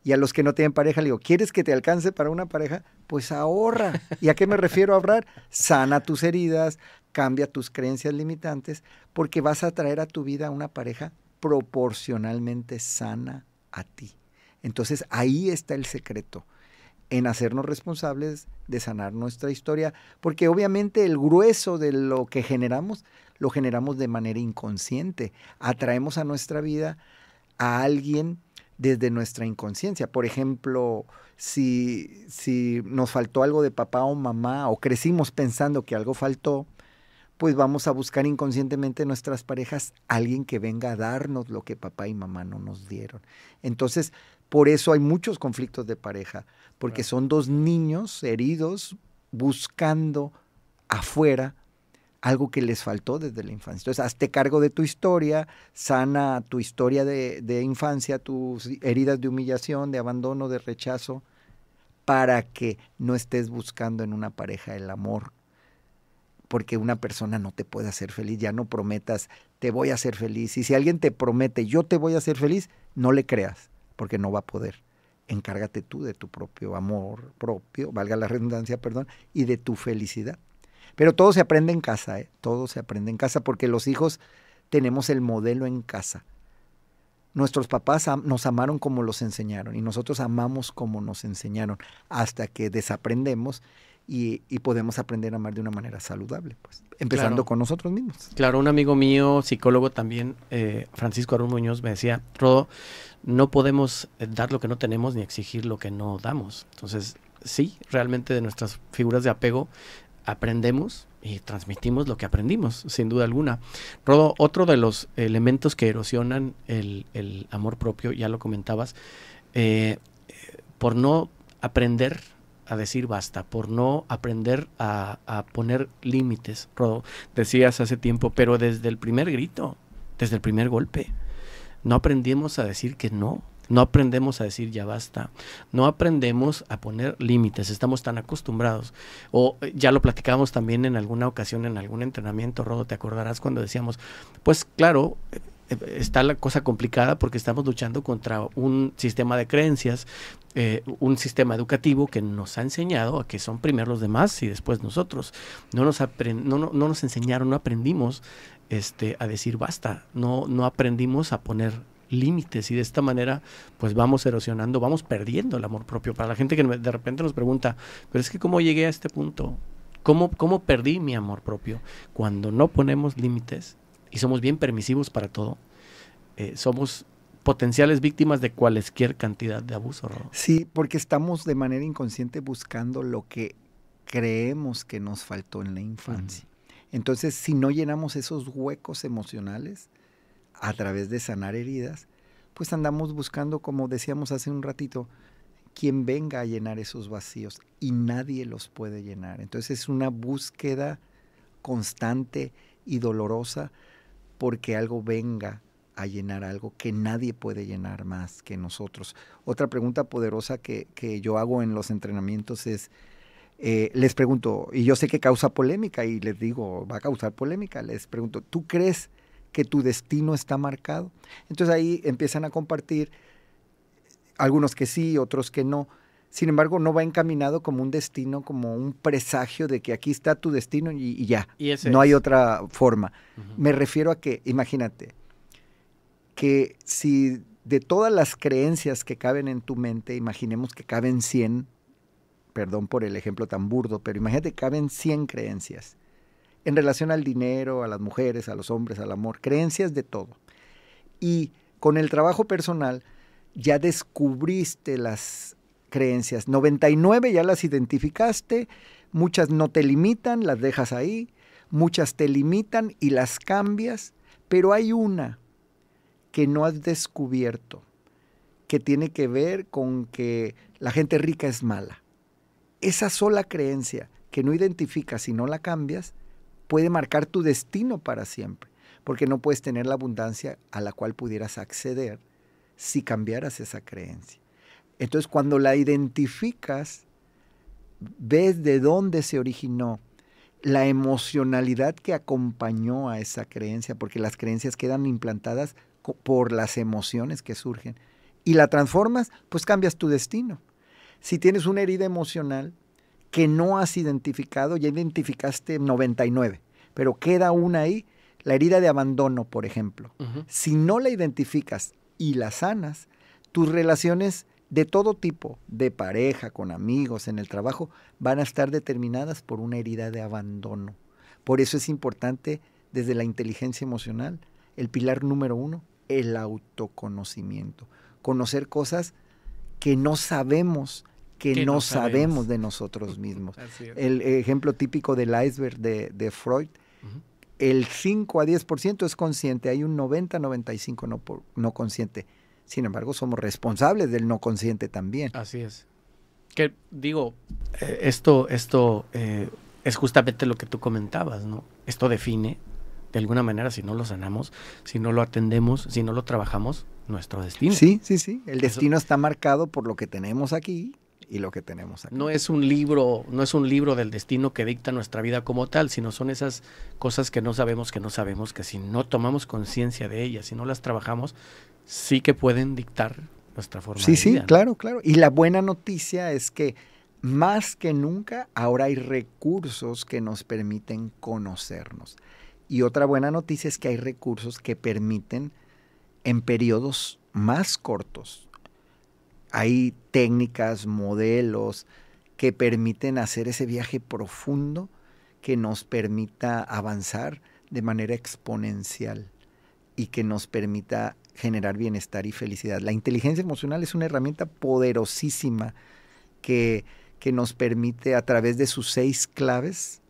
Y a los que no tienen pareja, le digo, ¿quieres que te alcance para una pareja? Pues ahorra. ¿Y a qué me refiero a ahorrar? Sana tus heridas, cambia tus creencias limitantes, porque vas a traer a tu vida una pareja proporcionalmente sana a ti. Entonces ahí está el secreto, en hacernos responsables de sanar nuestra historia, porque obviamente el grueso de lo que generamos lo generamos de manera inconsciente. Atraemos a nuestra vida a alguien desde nuestra inconsciencia. Por ejemplo, si, si nos faltó algo de papá o mamá o crecimos pensando que algo faltó, pues vamos a buscar inconscientemente en nuestras parejas alguien que venga a darnos lo que papá y mamá no nos dieron. Entonces, por eso hay muchos conflictos de pareja, porque son dos niños heridos buscando afuera algo que les faltó desde la infancia. Entonces, hazte cargo de tu historia, sana tu historia de, infancia, tus heridas de humillación, de abandono, de rechazo, para que no estés buscando en una pareja el amor. Porque una persona no te puede hacer feliz, ya no prometas, te voy a hacer feliz. Y si alguien te promete, yo te voy a hacer feliz, no le creas, porque no va a poder. Encárgate tú de tu propio amor propio, valga la redundancia, perdón, y de tu felicidad. Pero todo se aprende en casa, ¿eh? todo se aprende en casa porque los hijos tenemos el modelo en casa. Nuestros papás nos amaron como los enseñaron y nosotros amamos como nos enseñaron hasta que desaprendemos y, podemos aprender a amar de una manera saludable, pues, empezando con nosotros mismos. Claro, un amigo mío, psicólogo también, eh, Francisco Arón Muñoz, me decía, Rodo, no podemos eh, dar lo que no tenemos ni exigir lo que no damos. Entonces, sí, realmente de nuestras figuras de apego aprendemos y transmitimos lo que aprendimos, sin duda alguna. Rodo, otro de los elementos que erosionan el, amor propio, ya lo comentabas, eh, por no aprender a decir basta, por no aprender a, a poner límites, Rodo, decías hace tiempo, pero desde el primer grito, desde el primer golpe, no aprendimos a decir que no, no aprendemos a decir ya basta. No aprendemos a poner límites. Estamos tan acostumbrados. O eh, ya lo platicábamos también en alguna ocasión, en algún entrenamiento, Rodo, te acordarás cuando decíamos, pues claro, eh, eh, está la cosa complicada porque estamos luchando contra un sistema de creencias, un sistema educativo que nos ha enseñado a que son primero los demás y después nosotros. No nos, nos enseñaron, no aprendimos este, a decir basta, no, no aprendimos a poner límites y de esta manera pues vamos erosionando, vamos perdiendo el amor propio. Para la gente que de repente nos pregunta, pero es que cómo llegué a este punto, cómo, cómo perdí mi amor propio. Cuando no ponemos límites y somos bien permisivos para todo, eh, somos potenciales víctimas de cualquier cantidad de abuso. ¿no? Sí, porque estamos de manera inconsciente buscando lo que creemos que nos faltó en la infancia. Entonces, si no llenamos esos huecos emocionales, a través de sanar heridas, pues andamos buscando, como decíamos hace un ratito, quien venga a llenar esos vacíos y nadie los puede llenar. Entonces es una búsqueda constante y dolorosa porque algo venga a llenar algo que nadie puede llenar más que nosotros. Otra pregunta poderosa que, yo hago en los entrenamientos es, eh, les pregunto, y yo sé que causa polémica, y les digo, va a causar polémica, les pregunto, ¿tú crees que tu destino está marcado. Entonces ahí empiezan a compartir algunos que sí, otros que no. Sin embargo, no va encaminado como un destino, como un presagio de que aquí está tu destino y, ya. no hay otra forma. Me refiero a que, imagínate, que si de todas las creencias que caben en tu mente, imaginemos que caben 100, perdón por el ejemplo tan burdo, pero imagínate que caben 100 creencias en relación al dinero, a las mujeres, a los hombres, al amor, creencias de todo. Y con el trabajo personal ya descubriste las creencias. 99 ya las identificaste, muchas no te limitan, las dejas ahí, muchas te limitan y las cambias, pero hay una que no has descubierto, que tiene que ver con que la gente rica es mala. Esa sola creencia que no identificas y no la cambias, puede marcar tu destino para siempre, porque no puedes tener la abundancia a la cual pudieras acceder si cambiaras esa creencia. Entonces, cuando la identificas, ves de dónde se originó la emocionalidad que acompañó a esa creencia, porque las creencias quedan implantadas por las emociones que surgen, y la transformas, pues cambias tu destino. Si tienes una herida emocional, que no has identificado, ya identificaste 99, pero queda una ahí, la herida de abandono, por ejemplo. Si no la identificas y la sanas, tus relaciones de todo tipo, de pareja, con amigos, en el trabajo, van a estar determinadas por una herida de abandono. Por eso es importante desde la inteligencia emocional, el pilar número uno, el autoconocimiento. Conocer cosas que no sabemos que, no, sabemos. de nosotros mismos. [laughs] El ejemplo típico del iceberg de, Freud, el 5 a 10% es consciente, hay un 90-95% no, por, no consciente. Sin embargo, somos responsables del no consciente también. Así es. Que digo, eh, esto, esto eh, es justamente lo que tú comentabas, ¿no? Esto define, de alguna manera, si no lo sanamos, si no lo atendemos, si no lo trabajamos, nuestro destino. Sí, sí, sí. El destino está marcado por lo que tenemos aquí y lo que tenemos aquí. No es un libro, no es un libro del destino que dicta nuestra vida como tal, sino son esas cosas que no sabemos, que no sabemos, que si no tomamos conciencia de ellas, si no las trabajamos, sí que pueden dictar nuestra forma de vida. Sí, sí, claro, claro. Y la buena noticia es que más que nunca ahora hay recursos que nos permiten conocernos. Y otra buena noticia es que hay recursos que permiten en periodos más cortos hay técnicas, modelos que permiten hacer ese viaje profundo que nos permita avanzar de manera exponencial y que nos permita generar bienestar y felicidad. La inteligencia emocional es una herramienta poderosísima que, nos permite a través de sus seis claves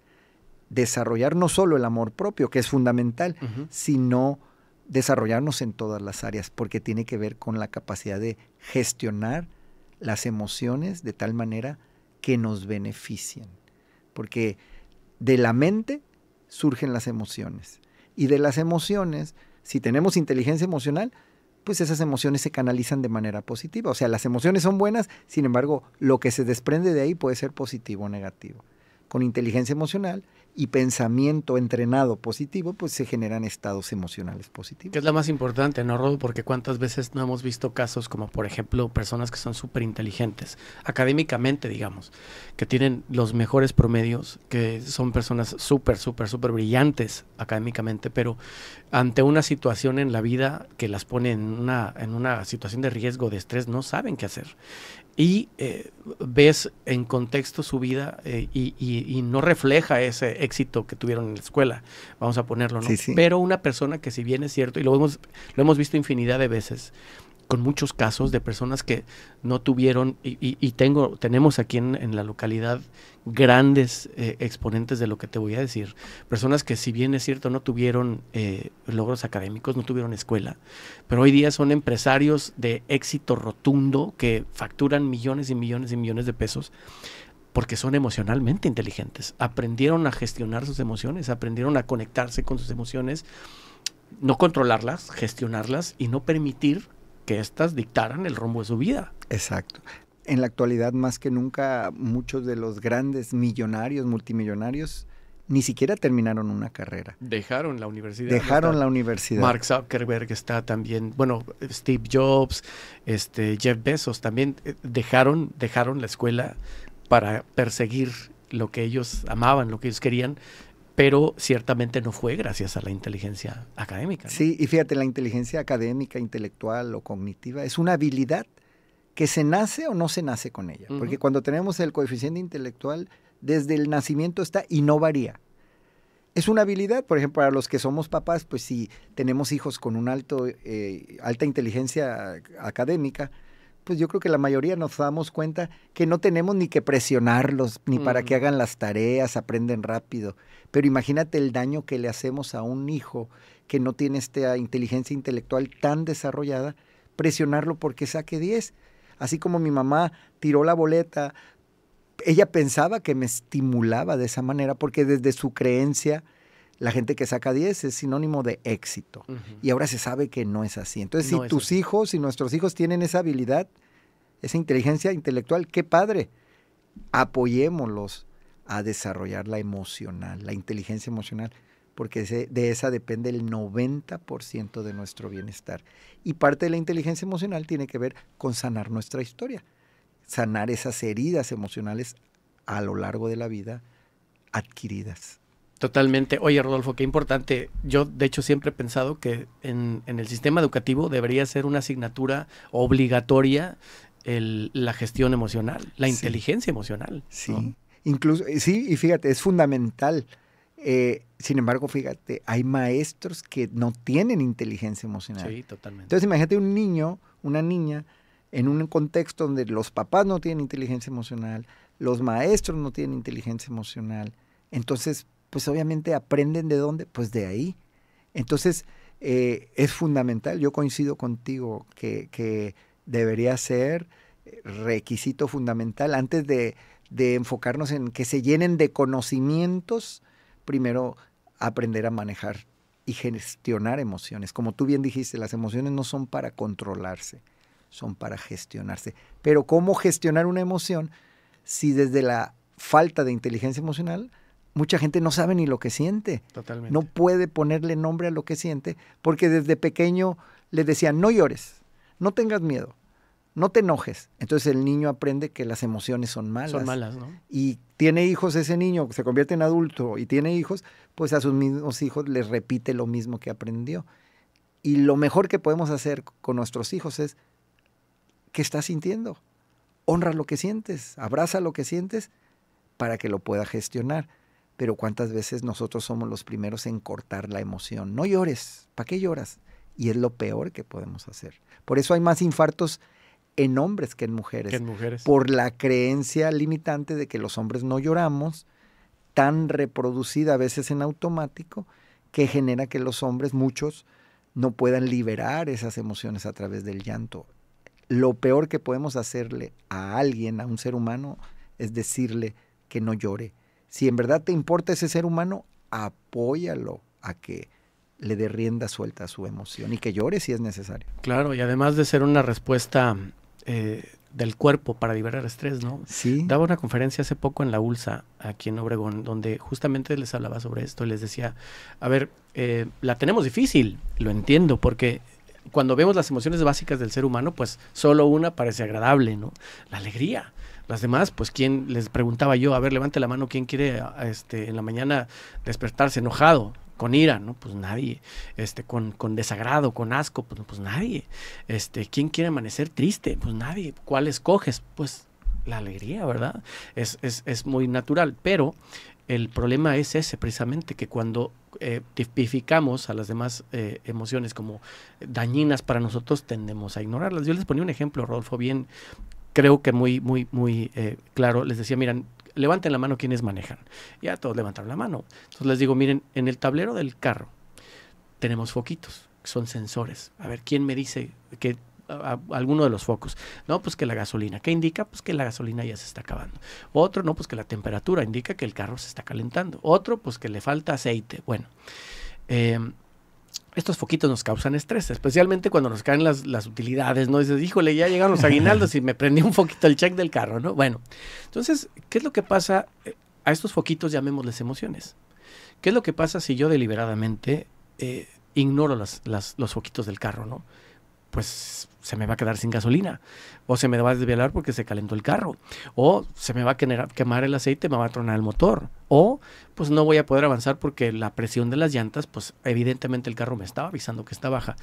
desarrollar no solo el amor propio, que es fundamental, sino desarrollarnos en todas las áreas, porque tiene que ver con la capacidad de gestionar las emociones de tal manera que nos beneficien. Porque de la mente surgen las emociones. Y de las emociones, si tenemos inteligencia emocional, pues esas emociones se canalizan de manera positiva. O sea, las emociones son buenas, sin embargo, lo que se desprende de ahí puede ser positivo o negativo. Con inteligencia emocional y pensamiento entrenado positivo, pues se generan estados emocionales positivos. Que es la más importante, ¿no, Rodo? Porque cuántas veces no hemos visto casos como, por ejemplo, personas que son súper inteligentes, académicamente, digamos, que tienen los mejores promedios, que son personas súper, súper, súper brillantes académicamente, pero ante una situación en la vida que las pone en una, en una situación de riesgo, de estrés, no saben qué hacer y eh, ves en contexto su vida eh, y, no refleja ese éxito que tuvieron en la escuela, vamos a ponerlo, ¿no? Pero una persona que si bien es cierto, y lo hemos, lo hemos visto infinidad de veces, con muchos casos de personas que no tuvieron, y, tengo, tenemos aquí en, la localidad grandes eh, exponentes de lo que te voy a decir, personas que si bien es cierto no tuvieron eh, logros académicos, no tuvieron escuela, pero hoy día son empresarios de éxito rotundo que facturan millones y millones y millones de pesos porque son emocionalmente inteligentes, aprendieron a gestionar sus emociones, aprendieron a conectarse con sus emociones, no controlarlas, gestionarlas y no permitir que éstas dictaran el rumbo de su vida. Exacto. En la actualidad, más que nunca, muchos de los grandes millonarios, multimillonarios, ni siquiera terminaron una carrera. Dejaron la universidad. Dejaron la universidad. Mark Zuckerberg está también, bueno, Steve Jobs, este, Jeff Bezos también eh, dejaron, dejaron la escuela para perseguir lo que ellos amaban, lo que ellos querían, pero ciertamente no fue gracias a la inteligencia académica. Sí, y fíjate, la inteligencia académica, intelectual o cognitiva es una habilidad que se nace o no se nace con ella, porque cuando tenemos el coeficiente intelectual, desde el nacimiento está y no varía. Es una habilidad, por ejemplo, para los que somos papás, pues si tenemos hijos con una eh, alta inteligencia académica, pues yo creo que la mayoría nos damos cuenta que no tenemos ni que presionarlos, ni para que hagan las tareas, aprenden rápido. Pero imagínate el daño que le hacemos a un hijo que no tiene esta inteligencia intelectual tan desarrollada, presionarlo porque saque 10. Así como mi mamá tiró la boleta, ella pensaba que me estimulaba de esa manera porque desde su creencia la gente que saca 10 es sinónimo de éxito. Y ahora se sabe que no es así. Entonces, si tus hijos, y nuestros hijos tienen esa habilidad, esa inteligencia intelectual, qué padre. Apoyémoslos a desarrollar la emocional, la inteligencia emocional, porque de esa depende el 90% de nuestro bienestar. Y parte de la inteligencia emocional tiene que ver con sanar nuestra historia, sanar esas heridas emocionales a lo largo de la vida adquiridas. Totalmente. Oye, Rodolfo, qué importante. Yo, de hecho, siempre he pensado que en, el sistema educativo debería ser una asignatura obligatoria la gestión emocional, la inteligencia emocional. Sí, incluso, eh, sí, y fíjate, es fundamental. Eh, sin embargo, fíjate, hay maestros que no tienen inteligencia emocional. Sí, totalmente. Entonces, imagínate un niño, una niña, en un contexto donde los papás no tienen inteligencia emocional, los maestros no tienen inteligencia emocional. Entonces, pues obviamente aprenden de dónde, pues de ahí. Entonces, eh, es fundamental, yo coincido contigo que, debería ser eh, requisito fundamental antes de enfocarnos en que se llenen de conocimientos, primero aprender a manejar y gestionar emociones. Como tú bien dijiste, las emociones no son para controlarse, son para gestionarse. Pero ¿cómo gestionar una emoción si desde la falta de inteligencia emocional mucha gente no sabe ni lo que siente. Totalmente. No puede ponerle nombre a lo que siente porque desde pequeño le decían, no llores, no tengas miedo, no te enojes. Entonces el niño aprende que las emociones son malas. Son malas, ¿no? Y tiene hijos ese niño, se convierte en adulto y tiene hijos, pues a sus mismos hijos les repite lo mismo que aprendió. Y lo mejor que podemos hacer con nuestros hijos es, ¿qué estás sintiendo? Honra lo que sientes, abraza lo que sientes para que lo pueda gestionar pero cuántas veces nosotros somos los primeros en cortar la emoción. No llores, ¿para qué lloras? Y es lo peor que podemos hacer. Por eso hay más infartos en hombres que en mujeres. Que en mujeres. Por la creencia limitante de que los hombres no lloramos, tan reproducida a veces en automático, que genera que los hombres, muchos, no puedan liberar esas emociones a través del llanto. Lo peor que podemos hacerle a alguien, a un ser humano, es decirle que no llore si en verdad te importa ese ser humano, apóyalo a que le dé rienda suelta a su emoción y que llore si es necesario. Claro, y además de ser una respuesta eh, del cuerpo para liberar estrés, ¿no? Sí. Daba una conferencia hace poco en la ULSA, aquí en Obregón, donde justamente les hablaba sobre esto y les decía, a ver, eh, la tenemos difícil, lo entiendo, porque cuando vemos las emociones básicas del ser humano, pues solo una parece agradable, ¿no? La alegría. Las demás, pues quién les preguntaba yo, a ver, levante la mano quién quiere este en la mañana despertarse enojado, con ira, ¿no? Pues nadie. Este, con, con desagrado, con asco, pues, pues, nadie. Este, ¿quién quiere amanecer triste? Pues nadie. ¿Cuál escoges? Pues la alegría, ¿verdad? Es, es, es muy natural. Pero el problema es ese, precisamente, que cuando eh, tipificamos a las demás eh, emociones como dañinas para nosotros, tendemos a ignorarlas. Yo les ponía un ejemplo, Rodolfo, bien creo que muy, muy, muy eh, claro, les decía, miren, levanten la mano quienes manejan. Ya todos levantaron la mano. Entonces les digo, miren, en el tablero del carro tenemos foquitos, son sensores. A ver, ¿quién me dice que alguno de los focos. No, pues que la gasolina. ¿Qué indica? Pues que la gasolina ya se está acabando. Otro, no, pues que la temperatura indica que el carro se está calentando. Otro, pues que le falta aceite. Bueno, eh, estos foquitos nos causan estrés, especialmente cuando nos caen las, las utilidades, ¿no? Dices, híjole, ya llegaron los aguinaldos y me prendí un foquito el check del carro, ¿no? Bueno, entonces, ¿qué es lo que pasa? Eh, a estos foquitos llamémosles emociones. ¿Qué es lo que pasa si yo deliberadamente eh, ignoro las, los foquitos del carro, ¿no? pues se me va a quedar sin gasolina, o se me va a desvelar porque se calentó el carro, o se me va a quemar el aceite, me va a tronar el motor, o pues no voy a poder avanzar porque la presión de las llantas, pues evidentemente el carro me estaba avisando que está baja.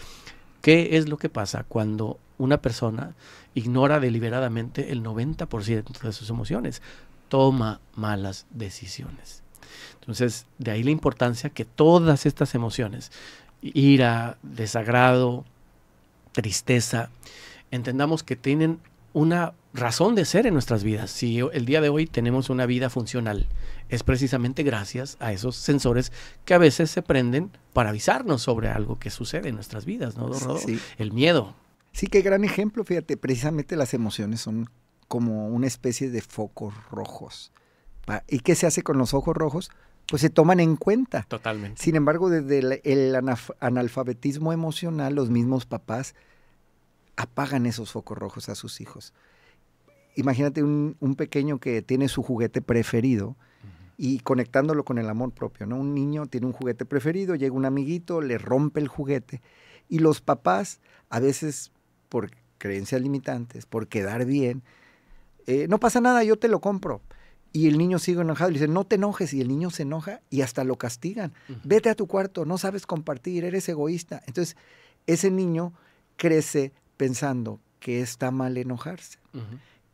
¿Qué es lo que pasa cuando una persona ignora deliberadamente el 90% de sus emociones? Toma malas decisiones. Entonces, de ahí la importancia que todas estas emociones, ira, desagrado, tristeza, entendamos que tienen una razón de ser en nuestras vidas. Si el día de hoy tenemos una vida funcional, es precisamente gracias a esos sensores que a veces se prenden para avisarnos sobre algo que sucede en nuestras vidas, ¿no, Sí. El miedo. Sí, qué gran ejemplo, fíjate, precisamente las emociones son como una especie de focos rojos. ¿Y qué se hace con los ojos rojos? pues se toman en cuenta. Totalmente. Sin embargo, desde el, analfabetismo emocional, los mismos papás apagan esos focos rojos a sus hijos. Imagínate un, pequeño que tiene su juguete preferido y conectándolo con el amor propio, ¿no? Un niño tiene un juguete preferido, llega un amiguito, le rompe el juguete y los papás, a veces por creencias limitantes, por quedar bien, eh, no pasa nada, yo te lo compro y el niño sigue enojado. Le dice, no te enojes. Y el niño se enoja y hasta lo castigan. Vete a tu cuarto, no sabes compartir, eres egoísta. Entonces, ese niño crece pensando que está mal enojarse.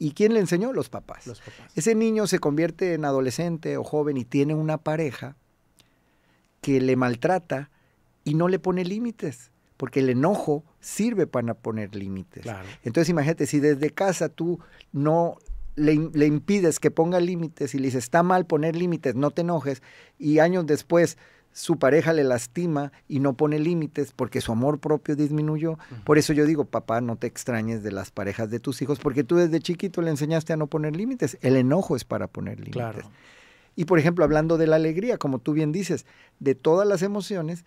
¿Y quién le enseñó? Los papás. Los papás. Ese niño se convierte en adolescente o joven y tiene una pareja que le maltrata y no le pone límites, porque el enojo sirve para poner límites. Entonces imagínate, si desde casa tú no le, impides que ponga límites y le dices, está mal poner límites, no te enojes, y años después su pareja le lastima y no pone límites porque su amor propio disminuyó. Por eso yo digo, papá, no te extrañes de las parejas de tus hijos, porque tú desde chiquito le enseñaste a no poner límites. El enojo es para poner límites. Y por ejemplo, hablando de la alegría, como tú bien dices, de todas las emociones,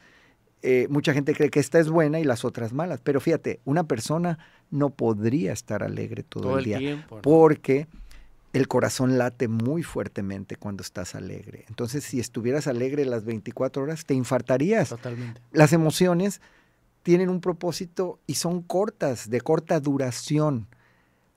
eh, mucha gente cree que esta es buena y las otras malas. Pero fíjate, una persona no podría estar alegre todo, el día porque el corazón late muy fuertemente cuando estás alegre. Entonces, si estuvieras alegre las 24 horas, te infartarías. Totalmente. Las emociones tienen un propósito y son cortas, de corta duración.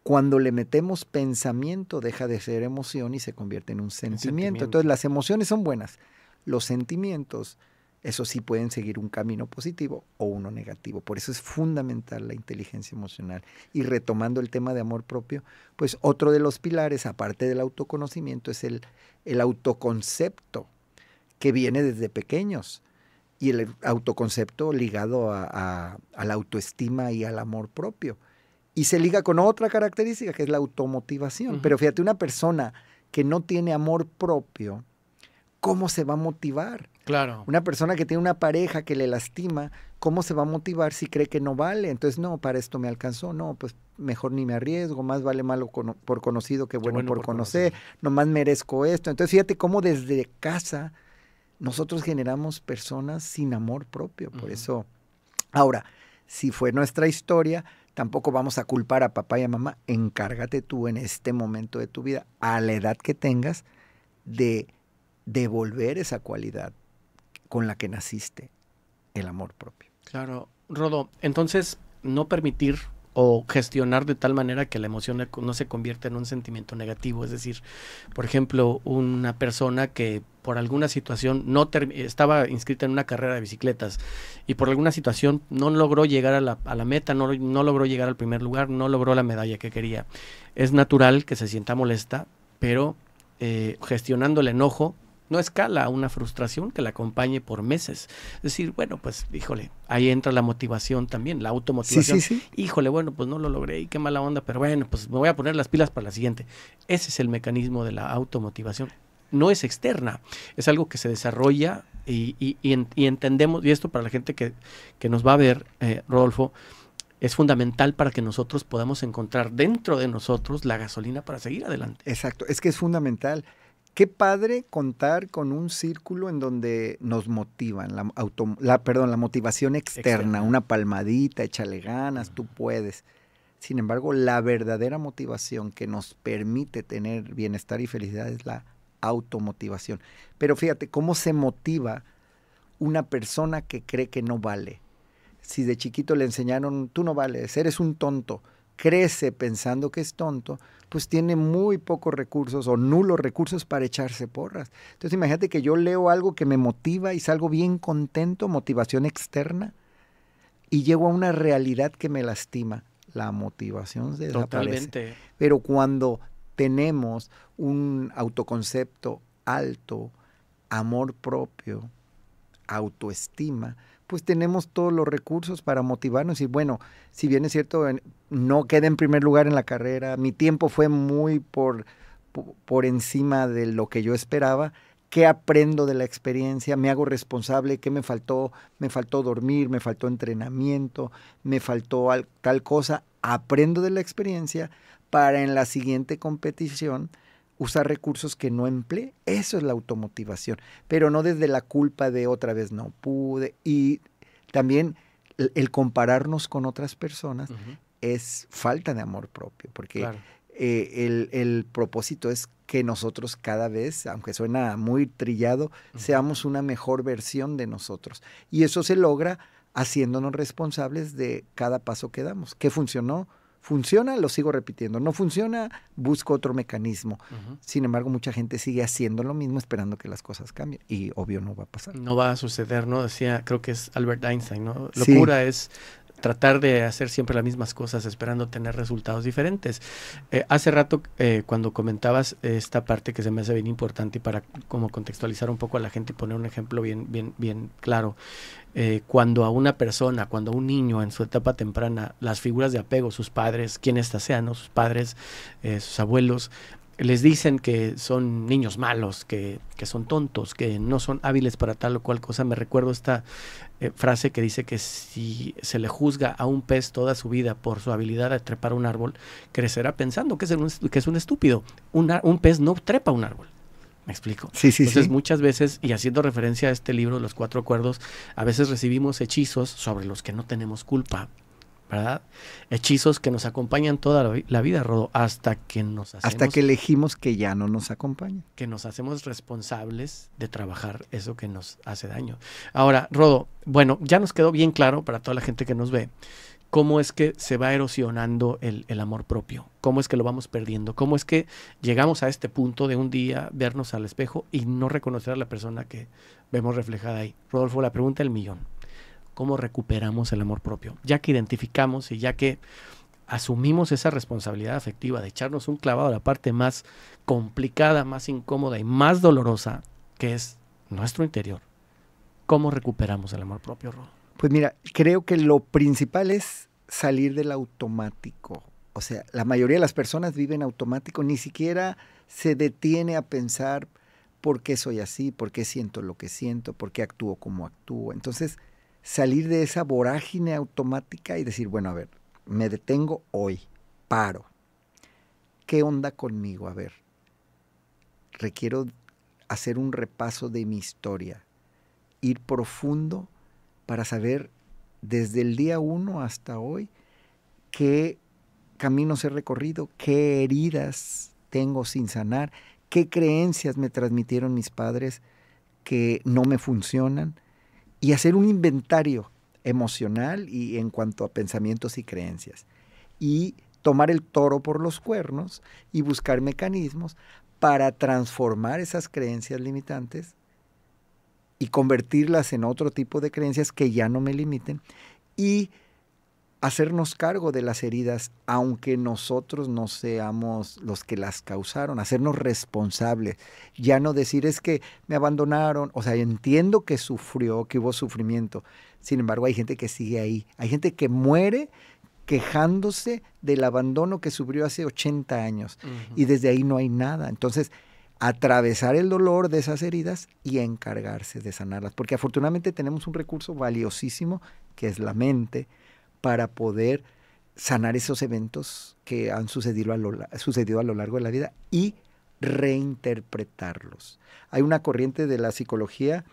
Cuando le metemos pensamiento, deja de ser emoción y se convierte en un sentimiento. Entonces, las emociones son buenas. Los sentimientos eso sí pueden seguir un camino positivo o uno negativo. Por eso es fundamental la inteligencia emocional. Y retomando el tema de amor propio, pues otro de los pilares, aparte del autoconocimiento, es el, autoconcepto, que viene desde pequeños. Y el autoconcepto ligado a, la autoestima y al amor propio. Y se liga con otra característica, que es la automotivación. Pero fíjate, una persona que no tiene amor propio, ¿cómo se va a motivar? Una persona que tiene una pareja que le lastima, ¿cómo se va a motivar si cree que no vale? Entonces, no, para esto me alcanzó, no, pues mejor ni me arriesgo, más vale malo por conocido que bueno, por, conocer. No nomás merezco esto. Entonces, fíjate cómo desde casa nosotros generamos personas sin amor propio, por eso. Ahora, si fue nuestra historia, tampoco vamos a culpar a papá y a mamá. Encárgate tú en este momento de tu vida, a la edad que tengas, de devolver esa cualidad, con la que naciste, el amor propio. Claro, Rodo, entonces no permitir o gestionar de tal manera que la emoción no se convierta en un sentimiento negativo. Es decir, por ejemplo, una persona que por alguna situación no estaba inscrita en una carrera de bicicletas y por alguna situación no logró llegar a la, meta, no, logró llegar al primer lugar, no logró la medalla que quería. Es natural que se sienta molesta, pero eh, gestionando el enojo no escala una frustración que la acompañe por meses. Es decir, bueno, pues híjole, ahí entra la motivación también, la automotivación. Sí, sí, sí. Híjole, bueno, pues no lo logré y qué mala onda, pero bueno, pues me voy a poner las pilas para la siguiente. Ese es el mecanismo de la automotivación. No es externa, es algo que se desarrolla y, y, entendemos, y esto para la gente que, que nos va a ver, eh, Rodolfo, es fundamental para que nosotros podamos encontrar dentro de nosotros la gasolina para seguir adelante. Exacto, es que es fundamental. Qué padre contar con un círculo en donde nos motivan, la, perdón, la motivación externa, una palmadita, échale ganas, tú puedes. Sin embargo, la verdadera motivación que nos permite tener bienestar y felicidad es la automotivación. Pero fíjate cómo se motiva una persona que cree que no vale. Si de chiquito le enseñaron, tú no vales, eres un tonto, crece pensando que es tonto, pues tiene muy pocos recursos o nulos recursos para echarse porras. Entonces imagínate que yo leo algo que me motiva y salgo bien contento, motivación externa, y llego a una realidad que me lastima. La motivación se desaparece. Totalmente. Pero cuando tenemos un autoconcepto alto, amor propio, autoestima, pues tenemos todos los recursos para motivarnos y bueno, si bien es cierto, no quedé en primer lugar en la carrera, mi tiempo fue muy por, por encima de lo que yo esperaba, ¿qué aprendo de la experiencia? ¿Me hago responsable? ¿Qué me faltó? ¿Me faltó dormir? ¿Me faltó entrenamiento? ¿Me faltó tal cosa? Aprendo de la experiencia para en la siguiente competición usar recursos que no emplee, Eso es la automotivación, pero no desde la culpa de otra vez no pude. Y también el, compararnos con otras personas es falta de amor propio, porque eh, el, propósito es que nosotros cada vez, aunque suena muy trillado, seamos una mejor versión de nosotros. Y eso se logra haciéndonos responsables de cada paso que damos. ¿Qué funcionó? Funciona, lo sigo repitiendo. No funciona, busco otro mecanismo. Sin embargo, mucha gente sigue haciendo lo mismo esperando que las cosas cambien. Y obvio no va a pasar. No va a suceder, ¿no? Decía, creo que es Albert Einstein, ¿no? Locura es tratar de hacer siempre las mismas cosas esperando tener resultados diferentes. Eh, hace rato eh, cuando comentabas esta parte que se me hace bien importante para como contextualizar un poco a la gente y poner un ejemplo bien, bien, bien claro. Eh, cuando a una persona, cuando a un niño en su etapa temprana, las figuras de apego, sus padres, quien estas sean, ¿no? sus padres, sus abuelos, les dicen que son niños malos, que, que, son tontos, que no son hábiles para tal o cual cosa. Me recuerdo esta eh, frase que dice que si se le juzga a un pez toda su vida por su habilidad de trepar un árbol, crecerá pensando que es un, que es un estúpido. un pez no trepa un árbol. ¿Me explico? Sí, sí, Entonces, muchas veces, y haciendo referencia a este libro, Los Cuatro Acuerdos, a veces recibimos hechizos sobre los que no tenemos culpa ¿verdad? Hechizos que nos acompañan toda la vida, Rodo, hasta que nos hacemos... Hasta que elegimos que ya no nos acompañe, Que nos hacemos responsables de trabajar eso que nos hace daño. Ahora, Rodo, bueno, ya nos quedó bien claro para toda la gente que nos ve cómo es que se va erosionando el, el amor propio, cómo es que lo vamos perdiendo, cómo es que llegamos a este punto de un día vernos al espejo y no reconocer a la persona que vemos reflejada ahí. Rodolfo, la pregunta del millón cómo recuperamos el amor propio. Ya que identificamos y ya que asumimos esa responsabilidad afectiva de echarnos un clavado a la parte más complicada, más incómoda y más dolorosa, que es nuestro interior. ¿Cómo recuperamos el amor propio, Rodo? Pues mira, creo que lo principal es salir del automático. O sea, la mayoría de las personas viven automático, ni siquiera se detiene a pensar por qué soy así, por qué siento lo que siento, por qué actúo como actúo. Entonces, salir de esa vorágine automática y decir, bueno, a ver, me detengo hoy, paro. ¿Qué onda conmigo? A ver, requiero hacer un repaso de mi historia, ir profundo para saber desde el día uno hasta hoy qué caminos he recorrido, qué heridas tengo sin sanar, qué creencias me transmitieron mis padres que no me funcionan, y hacer un inventario emocional y en cuanto a pensamientos y creencias. Y tomar el toro por los cuernos y buscar mecanismos para transformar esas creencias limitantes y convertirlas en otro tipo de creencias que ya no me limiten y hacernos cargo de las heridas, aunque nosotros no seamos los que las causaron, hacernos responsables, ya no decir es que me abandonaron, o sea, entiendo que sufrió, que hubo sufrimiento, sin embargo hay gente que sigue ahí, hay gente que muere quejándose del abandono que sufrió hace 80 años y desde ahí no hay nada, entonces atravesar el dolor de esas heridas y encargarse de sanarlas, porque afortunadamente tenemos un recurso valiosísimo que es la mente, para poder sanar esos eventos que han sucedido a lo, largo de la vida y reinterpretarlos. Hay una corriente de la psicología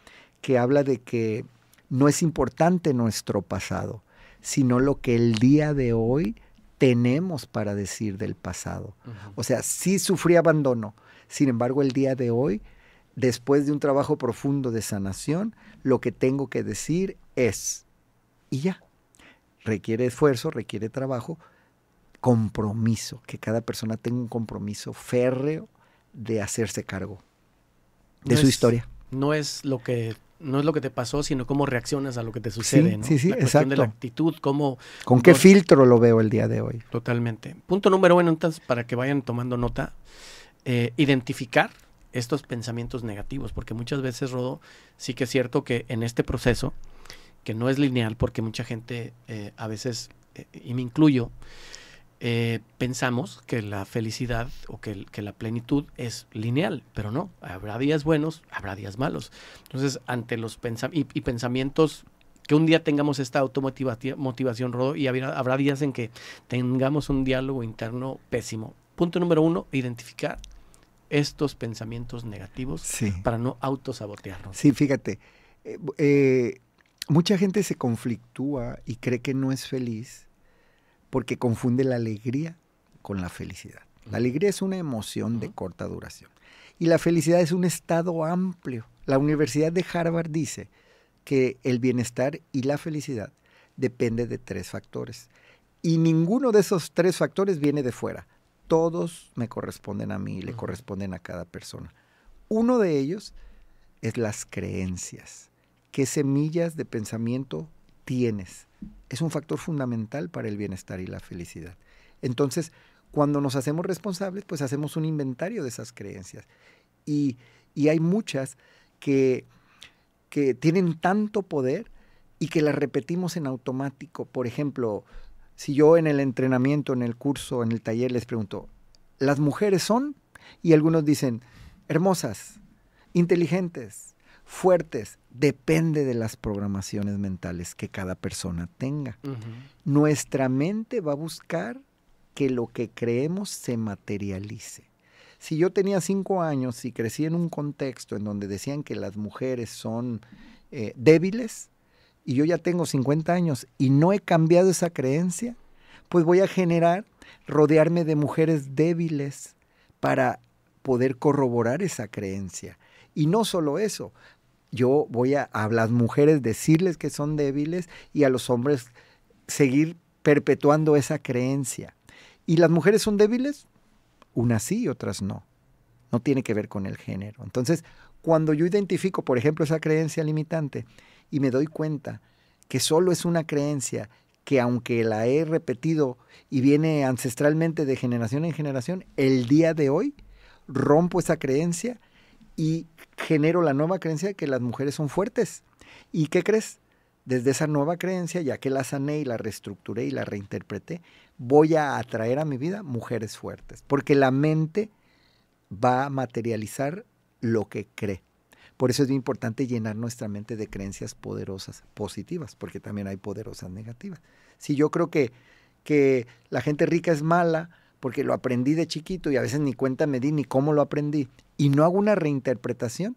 que habla de que no es importante nuestro pasado, sino lo que el día de hoy tenemos para decir del pasado. O sea, sí sufrí abandono, sin embargo el día de hoy, después de un trabajo profundo de sanación, lo que tengo que decir es, y ya requiere esfuerzo, requiere trabajo, compromiso, que cada persona tenga un compromiso férreo de hacerse cargo de su historia. No es lo que no es lo que te pasó, sino cómo reaccionas a lo que te sucede, sí, Sí, exacto. de la actitud, cómo con qué filtro lo veo el día de hoy. Totalmente. Punto número uno, entonces para que vayan tomando nota, eh, identificar estos pensamientos negativos, porque muchas veces Rodo sí que es cierto que en este proceso que no es lineal porque mucha gente eh, a veces, eh, y me incluyo, eh, pensamos que la felicidad o que, la plenitud es lineal, pero no, habrá días buenos, habrá días malos. Entonces, ante los y, pensamientos, que un día tengamos esta automotivación, Rodo, y habrá, días en que tengamos un diálogo interno pésimo. Punto número uno, identificar estos pensamientos negativos para no autosabotearnos. Sí, fíjate, eh, mucha gente se conflictúa y cree que no es feliz porque confunde la alegría con la felicidad. La alegría es una emoción de corta duración y la felicidad es un estado amplio. La Universidad de Harvard dice que el bienestar y la felicidad depende de tres factores y ninguno de esos tres factores viene de fuera. Todos me corresponden a mí, le corresponden a cada persona. Uno de ellos es las creencias qué semillas de pensamiento tienes. Es un factor fundamental para el bienestar y la felicidad. Entonces, cuando nos hacemos responsables, pues hacemos un inventario de esas creencias. Y, y hay muchas que, que tienen tanto poder y que las repetimos en automático. Por ejemplo, si yo en el entrenamiento, en el curso, en el taller les pregunto, ¿las mujeres son? Y algunos dicen, hermosas, inteligentes, fuertes depende de las programaciones mentales que cada persona tenga. Nuestra mente va a buscar que lo que creemos se materialice. Si yo tenía cinco años y crecí en un contexto en donde decían que las mujeres son eh, débiles, y yo ya tengo 50 años y no he cambiado esa creencia, pues voy a generar rodearme de mujeres débiles para poder corroborar esa creencia. Y no solo eso, yo voy a, las mujeres decirles que son débiles y a los hombres seguir perpetuando esa creencia. ¿Y las mujeres son débiles? Unas sí y otras no. No tiene que ver con el género. Entonces, cuando yo identifico, por ejemplo, esa creencia limitante y me doy cuenta que solo es una creencia que aunque la he repetido y viene ancestralmente de generación en generación, el día de hoy rompo esa creencia y genero la nueva creencia de que las mujeres son fuertes. ¿Y qué crees? Desde esa nueva creencia, ya que la sané y la reestructuré y la reinterpreté, voy a atraer a mi vida mujeres fuertes, porque la mente va a materializar lo que cree. Por eso es muy importante llenar nuestra mente de creencias poderosas, positivas, porque también hay poderosas negativas. Si yo creo que, que la gente rica es mala, porque lo aprendí de chiquito y a veces ni cuenta me di ni cómo lo aprendí, y no hago una reinterpretación,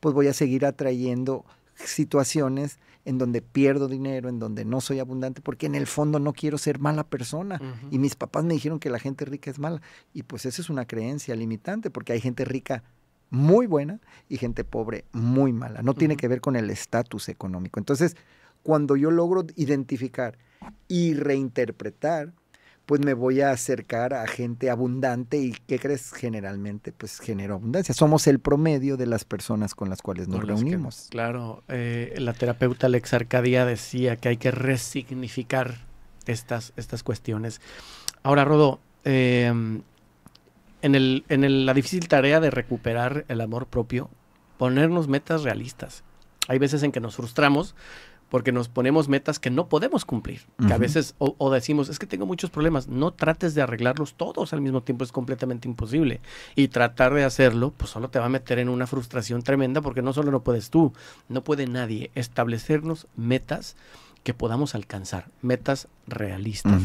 pues voy a seguir atrayendo situaciones en donde pierdo dinero, en donde no soy abundante, porque en el fondo no quiero ser mala persona. Y mis papás me dijeron que la gente rica es mala. Y pues esa es una creencia limitante, porque hay gente rica muy buena y gente pobre muy mala. No tiene que ver con el estatus económico. Entonces, cuando yo logro identificar y reinterpretar pues me voy a acercar a gente abundante y ¿qué crees? Generalmente pues genero abundancia. Somos el promedio de las personas con las cuales nos reunimos. claro, eh, la terapeuta Alex Arcadia decía que hay que resignificar estas, estas cuestiones. Ahora, Rodo, em, en, el, en la difícil tarea de recuperar el amor propio, ponernos metas realistas. Hay veces en que nos frustramos porque nos ponemos metas que no podemos cumplir, que a veces o, decimos, es que tengo muchos problemas, no trates de arreglarlos todos al mismo tiempo, es completamente imposible. Y tratar de hacerlo, pues solo te va a meter en una frustración tremenda, porque no solo no puedes tú, no puede nadie establecernos metas que podamos alcanzar, metas realistas.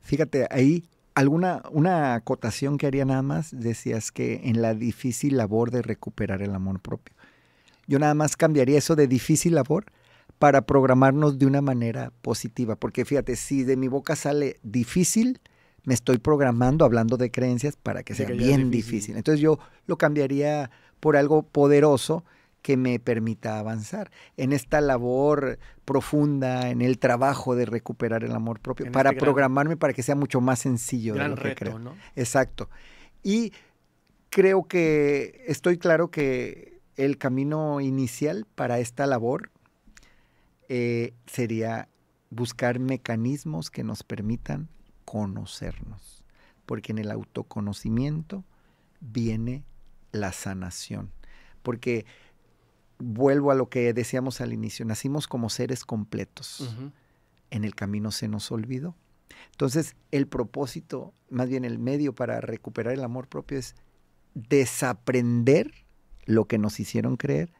Fíjate, ahí alguna una acotación que haría nada más, decías que en la difícil labor de recuperar el amor propio. Yo nada más cambiaría eso de difícil labor para programarnos de una manera positiva. Porque fíjate, si de mi boca sale difícil, me estoy programando hablando de creencias para que sea bien difícil. Entonces yo lo cambiaría por algo poderoso que me permita avanzar en esta labor profunda, en el trabajo de recuperar el amor propio, para este programarme para que sea mucho más sencillo. de lo que creo. Exacto. Y creo que estoy claro que el camino inicial para esta labor eh, sería buscar mecanismos que nos permitan conocernos, porque en el autoconocimiento viene la sanación, porque vuelvo a lo que decíamos al inicio, nacimos como seres completos, en el camino se nos olvidó. Entonces, el propósito, más bien el medio para recuperar el amor propio es desaprender lo que nos hicieron creer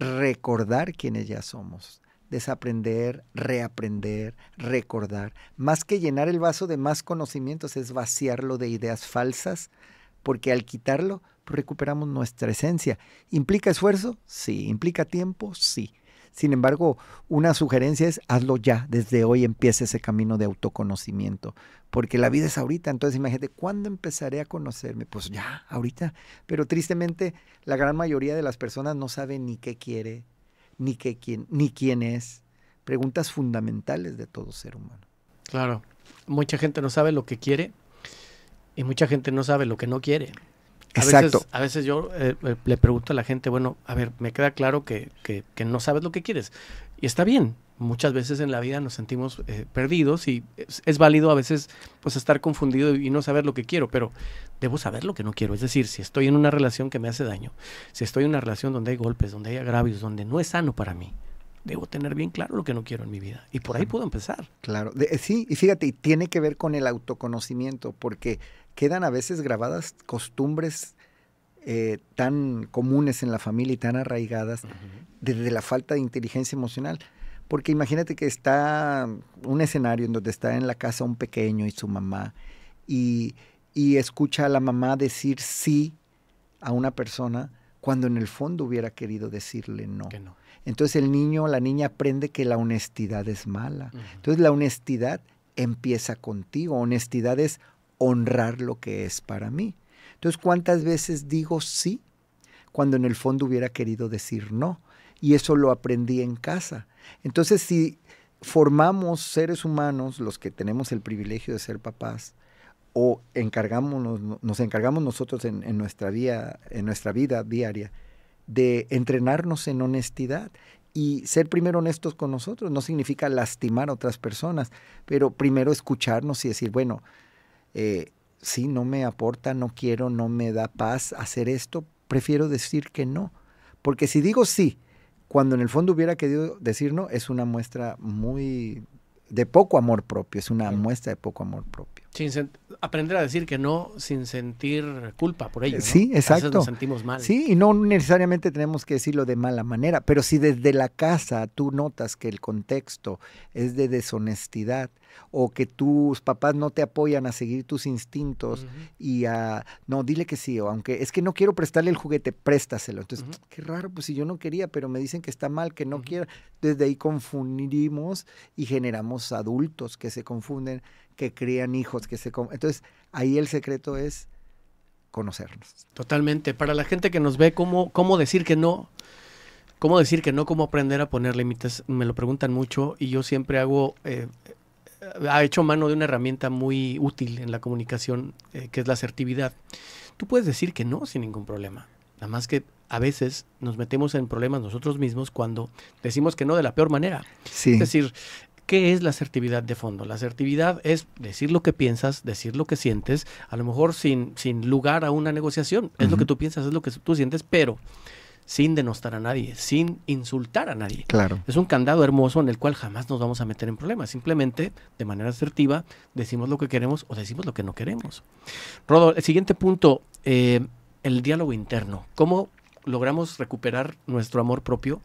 recordar quiénes ya somos, desaprender, reaprender, recordar. Más que llenar el vaso de más conocimientos es vaciarlo de ideas falsas, porque al quitarlo recuperamos nuestra esencia. ¿Implica esfuerzo? Sí. ¿Implica tiempo? Sí. Sin embargo, una sugerencia es hazlo ya, desde hoy empieza ese camino de autoconocimiento, porque la vida es ahorita, entonces imagínate, ¿cuándo empezaré a conocerme? Pues ya, ahorita. Pero tristemente, la gran mayoría de las personas no sabe ni qué quiere, ni, qué, quién, ni quién es. Preguntas fundamentales de todo ser humano. Claro, mucha gente no sabe lo que quiere y mucha gente no sabe lo que no quiere. Exacto. A veces, yo eh, eh, le pregunto a la gente, bueno, a ver, me queda claro que, no sabes lo que quieres. Y está bien, muchas veces en la vida nos sentimos eh, perdidos y es, válido a veces pues estar confundido y no saber lo que quiero, pero debo saber lo que no quiero. Es decir, si estoy en una relación que me hace daño, si estoy en una relación donde hay golpes, donde hay agravios, donde no es sano para mí, debo tener bien claro lo que no quiero en mi vida. Y por ahí puedo empezar. Claro, eh, sí, y fíjate, tiene que ver con el autoconocimiento, porque quedan a veces grabadas costumbres eh, tan comunes en la familia y tan arraigadas desde la falta de inteligencia emocional. Porque imagínate que está un escenario en donde está en la casa un pequeño y su mamá, y, y escucha a la mamá decir sí a una persona cuando en el fondo hubiera querido decirle no. Que no. Entonces el niño, la niña aprende que la honestidad es mala. Entonces la honestidad empieza contigo. Honestidad es honrar lo que es para mí. Entonces, ¿cuántas veces digo sí cuando en el fondo hubiera querido decir no? Y eso lo aprendí en casa. Entonces, si formamos seres humanos, los que tenemos el privilegio de ser papás, o nos encargamos nosotros en, nuestra, en nuestra vida diaria, de entrenarnos en honestidad y ser primero honestos con nosotros. No significa lastimar a otras personas, pero primero escucharnos y decir, bueno, eh, sí, no me aporta, no quiero, no me da paz hacer esto, prefiero decir que no. Porque si digo sí, cuando en el fondo hubiera querido decir no, es una muestra muy de poco amor propio, es una muestra de poco amor propio aprender a decir que no sin sentir culpa por ello. Sí, exacto. sentimos mal. Sí, y no necesariamente tenemos que decirlo de mala manera, pero si desde la casa tú notas que el contexto es de deshonestidad o que tus papás no te apoyan a seguir tus instintos y a no, dile que sí, o aunque es que no quiero prestarle el juguete, préstaselo. Entonces, qué raro, pues si yo no quería, pero me dicen que está mal, que no quiero Desde ahí confundimos y generamos adultos que se confunden que crían hijos, que se... Entonces, ahí el secreto es conocernos. Totalmente. Para la gente que nos ve, ¿cómo, cómo decir que no? ¿Cómo decir que no? ¿Cómo aprender a poner límites? Me lo preguntan mucho y yo siempre hago... Eh, ha hecho mano de una herramienta muy útil en la comunicación, eh, que es la asertividad. Tú puedes decir que no sin ningún problema. Nada más que a veces nos metemos en problemas nosotros mismos cuando decimos que no de la peor manera. Sí. Es decir, ¿Qué es la asertividad de fondo? La asertividad es decir lo que piensas, decir lo que sientes, a lo mejor sin, sin lugar a una negociación. Es lo que tú piensas, es lo que tú sientes, pero sin denostar a nadie, sin insultar a nadie. Claro. Es un candado hermoso en el cual jamás nos vamos a meter en problemas. Simplemente, de manera asertiva, decimos lo que queremos o decimos lo que no queremos. Rodolfo, el siguiente punto, eh, el diálogo interno. ¿Cómo logramos recuperar nuestro amor propio?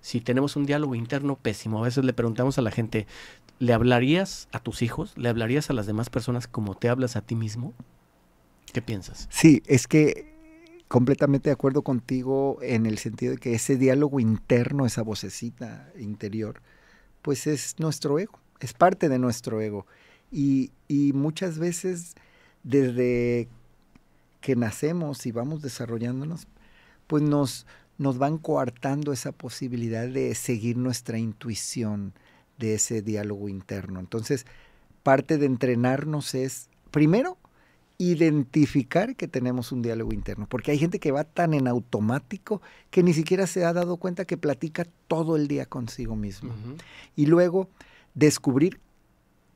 si tenemos un diálogo interno pésimo. A veces le preguntamos a la gente, ¿le hablarías a tus hijos? ¿Le hablarías a las demás personas como te hablas a ti mismo? ¿Qué piensas? Sí, es que completamente de acuerdo contigo en el sentido de que ese diálogo interno, esa vocecita interior, pues es nuestro ego, es parte de nuestro ego. Y, muchas veces desde que nacemos y vamos desarrollándonos, pues nos, nos van coartando esa posibilidad de seguir nuestra intuición de ese diálogo interno. Entonces, parte de entrenarnos es, primero, identificar que tenemos un diálogo interno, porque hay gente que va tan en automático que ni siquiera se ha dado cuenta que platica todo el día consigo mismo. Y luego, descubrir,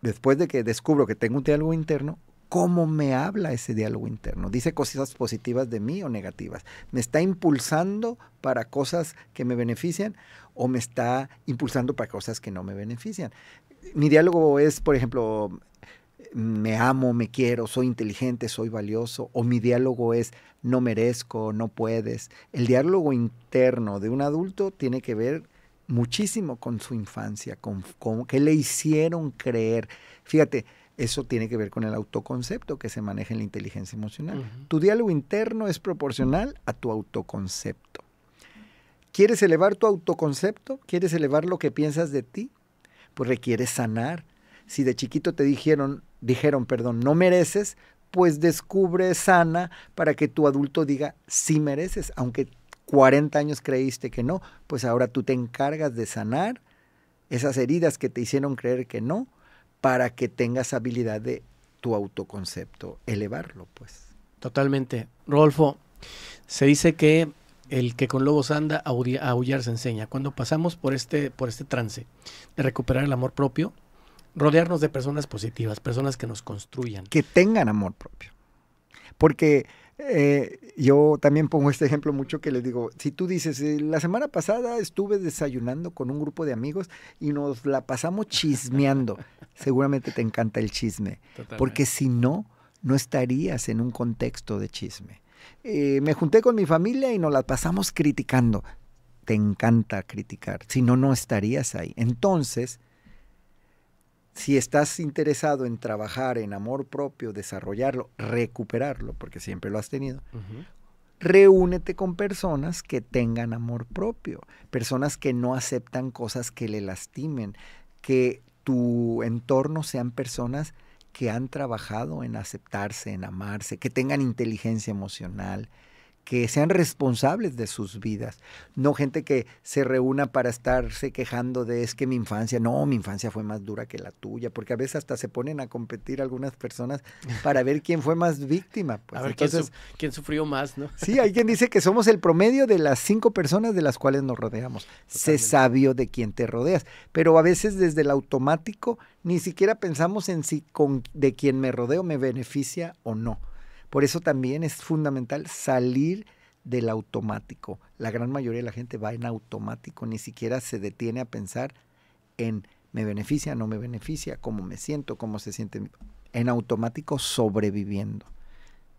después de que descubro que tengo un diálogo interno, cómo me habla ese diálogo interno. Dice cosas positivas de mí o negativas. Me está impulsando para cosas que me benefician o me está impulsando para cosas que no me benefician. Mi diálogo es, por ejemplo, me amo, me quiero, soy inteligente, soy valioso, o mi diálogo es no merezco, no puedes. El diálogo interno de un adulto tiene que ver muchísimo con su infancia, con, con qué le hicieron creer. Fíjate, eso tiene que ver con el autoconcepto que se maneja en la inteligencia emocional. Tu diálogo interno es proporcional a tu autoconcepto. ¿Quieres elevar tu autoconcepto? ¿Quieres elevar lo que piensas de ti? Pues requiere sanar. Si de chiquito te dijeron, dijeron, perdón, no mereces, pues descubre, sana, para que tu adulto diga, sí mereces, aunque 40 años creíste que no, pues ahora tú te encargas de sanar esas heridas que te hicieron creer que no, para que tengas habilidad de tu autoconcepto, elevarlo, pues. Totalmente. Rolfo, se dice que el que con lobos anda a aullar se enseña. Cuando pasamos por este, por este trance de recuperar el amor propio, rodearnos de personas positivas, personas que nos construyan. Que tengan amor propio. Porque eh, yo también pongo este ejemplo mucho que les digo, si tú dices, eh, la semana pasada estuve desayunando con un grupo de amigos y nos la pasamos chismeando, [laughs] seguramente te encanta el chisme, porque si no, no estarías en un contexto de chisme. Eh, me junté con mi familia y nos la pasamos criticando, te encanta criticar, si no, no estarías ahí. Entonces, si estás interesado en trabajar en amor propio, desarrollarlo, recuperarlo, porque siempre lo has tenido, reúnete con personas que tengan amor propio, personas que no aceptan cosas que le lastimen, que tu entorno sean personas que han trabajado en aceptarse, en amarse, que tengan inteligencia emocional, que sean responsables de sus vidas, no gente que se reúna para estarse quejando de es que mi infancia, no, mi infancia fue más dura que la tuya, porque a veces hasta se ponen a competir algunas personas para ver quién fue más víctima. Pues, a ver quién, sufrió más, ¿no? Sí, hay quien dice que somos el promedio de las cinco personas de las cuales nos rodeamos. se Sé sabio de quién te rodeas, pero a veces desde el automático ni siquiera pensamos en si con, de quien me rodeo me beneficia o no. Por eso también es fundamental salir del automático. La gran mayoría de la gente va en automático, ni siquiera se detiene a pensar en me beneficia, no me beneficia, cómo me siento, cómo se siente. En automático sobreviviendo.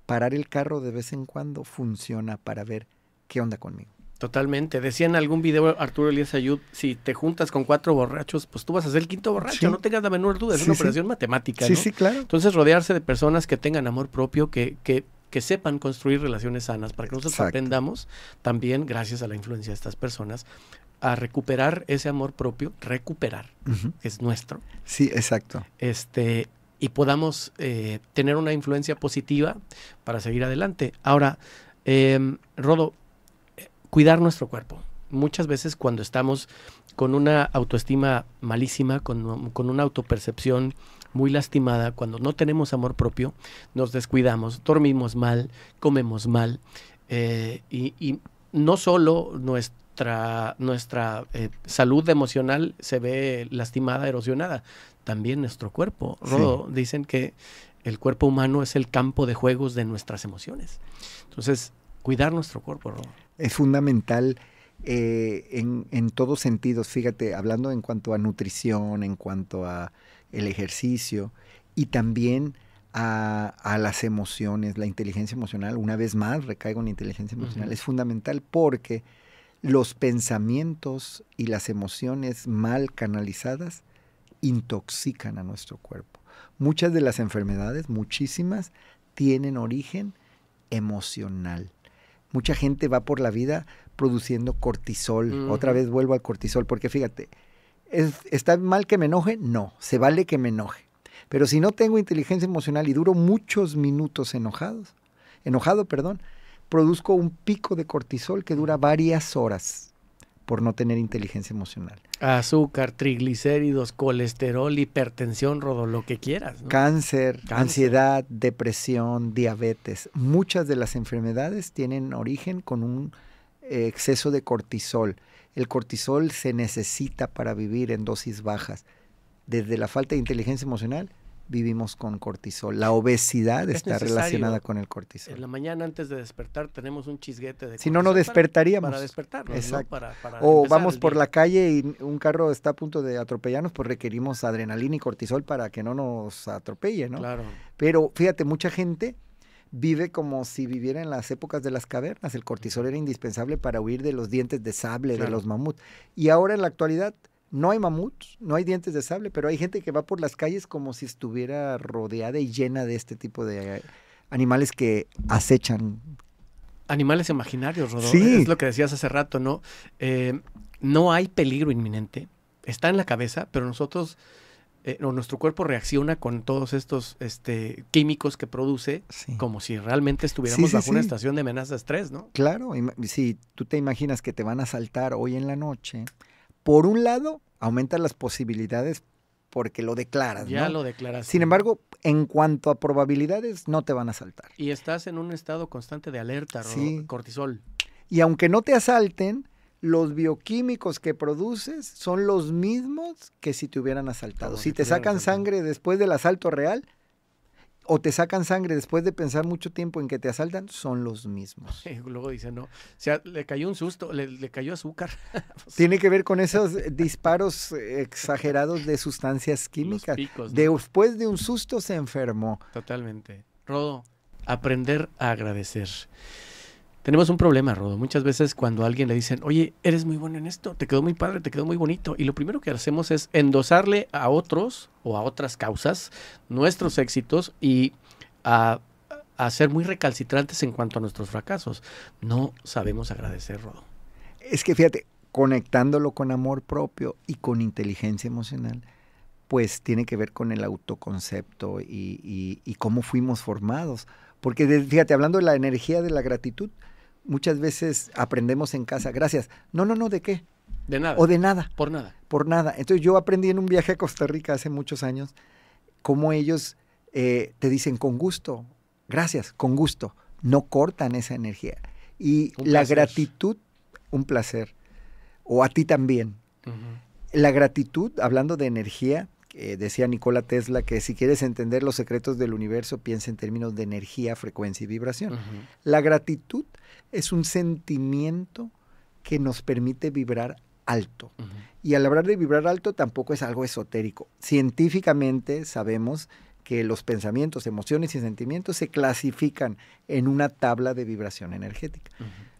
Parar el carro de vez en cuando funciona para ver qué onda conmigo. Totalmente. Decía en algún video Arturo Elías Ayud, si te juntas con cuatro borrachos, pues tú vas a ser el quinto borracho, no tengas la menor duda, es una operación matemática. Sí, sí, claro. Entonces, rodearse de personas que tengan amor propio, que, que, que sepan construir relaciones sanas, para que nosotros aprendamos también, gracias a la influencia de estas personas, a recuperar ese amor propio, recuperar, es nuestro. Sí, exacto. Este, y podamos eh, tener una influencia positiva para seguir adelante. Ahora, em, Rodo, cuidar nuestro cuerpo. Muchas veces cuando estamos con una autoestima malísima, con, una autopercepción muy lastimada, cuando no tenemos amor propio, nos descuidamos, dormimos mal, comemos mal, eh, y, no solo nuestra, nuestra eh, salud emocional se ve lastimada, erosionada, también nuestro cuerpo. Rodo, dicen que el cuerpo humano es el campo de juegos de nuestras emociones. Entonces, cuidar nuestro cuerpo, es fundamental eh, en, todos sentidos, fíjate, hablando en cuanto a nutrición, en cuanto a el ejercicio y también a, las emociones, la inteligencia emocional, una vez más recaigo en inteligencia emocional, es fundamental porque los pensamientos y las emociones mal canalizadas intoxican a nuestro cuerpo. Muchas de las enfermedades, muchísimas, tienen origen emocional mucha gente va por la vida produciendo cortisol. Otra vez vuelvo al cortisol, porque fíjate, ¿está mal que me enoje? No, se vale que me enoje. Pero si no tengo inteligencia emocional y duro muchos minutos enojados, enojado, perdón, produzco un pico de cortisol que dura varias horas por no tener inteligencia emocional. Azúcar, triglicéridos, colesterol, hipertensión, rodo, lo que quieras. Cáncer, ansiedad, depresión, diabetes. Muchas de las enfermedades tienen origen con un exceso de cortisol. El cortisol se necesita para vivir en dosis bajas. Desde la falta de inteligencia emocional vivimos con cortisol. La obesidad está relacionada con el cortisol. En la mañana antes de despertar tenemos un chisguete de cortisol. Si no, no despertaríamos. Para, despertar ¿no? o vamos por la calle y un carro está a punto de atropellarnos, pues requerimos adrenalina y cortisol para que no nos atropelle, ¿no? Claro. Pero fíjate, mucha gente vive como si viviera en las épocas de las cavernas. El cortisol era indispensable para huir de los dientes de sable, de los mamuts. Y ahora en la actualidad no hay mamuts, no hay dientes de sable, pero hay gente que va por las calles como si estuviera rodeada y llena de este tipo de eh, animales que acechan. Animales imaginarios, Rodolfo. Sí. Es lo que decías hace rato, ¿no? Eh, no hay peligro inminente. Está en la cabeza, pero nosotros eh, o nuestro cuerpo reacciona con todos estos este, químicos que produce como si realmente estuviéramos bajo una estación de amenaza estrés, ¿no? Claro, si tú te imaginas que te van a saltar hoy en la noche, por un lado, aumentan las posibilidades porque lo declaras. Ya lo declaras. Sin embargo, en cuanto a probabilidades, no te van a asaltar. Y estás en un estado constante de alerta, sí. cortisol. Y aunque no te asalten, los bioquímicos que produces son los mismos que si te hubieran asaltado. si te sacan sangre después del asalto real, o te sacan sangre después de pensar mucho tiempo en que te asaltan son los mismos. [laughs] luego dice no, o sea, le cayó un susto, le, cayó azúcar. [laughs] Pues Tiene que ver con esos [laughs] disparos exagerados de sustancias químicas. Después de un susto se enfermó. Totalmente. Rodo, aprender a agradecer. Tenemos un problema, Rodo. Muchas veces cuando alguien le dicen, oye, eres muy bueno en esto, te quedó muy padre, te quedó muy bonito, y lo primero que hacemos es endosarle a otros o a otras causas nuestros éxitos y a, ser muy recalcitrantes en cuanto a nuestros fracasos. No sabemos agradecer, Rodo. Es que fíjate, conectándolo con amor propio y con inteligencia emocional, pues tiene que ver con el autoconcepto y cómo fuimos formados. Porque fíjate, hablando de la energía de la gratitud, muchas veces aprendemos en casa, gracias. No, no, no, ¿de qué? De nada. O de nada. Por nada. Por nada. Entonces yo aprendí en un viaje a Costa Rica hace muchos años cómo ellos eh, te dicen con gusto, gracias, con gusto. No cortan esa energía. Y la gratitud, un placer. O a ti también. La gratitud, hablando de energía, eh, decía Nikola Tesla que si quieres entender los secretos del universo, piensa en términos de energía, frecuencia y vibración. La gratitud es un sentimiento que nos permite vibrar alto. Y al hablar de vibrar alto tampoco es algo esotérico. Científicamente sabemos que los pensamientos, emociones y sentimientos se clasifican en una tabla de vibración energética.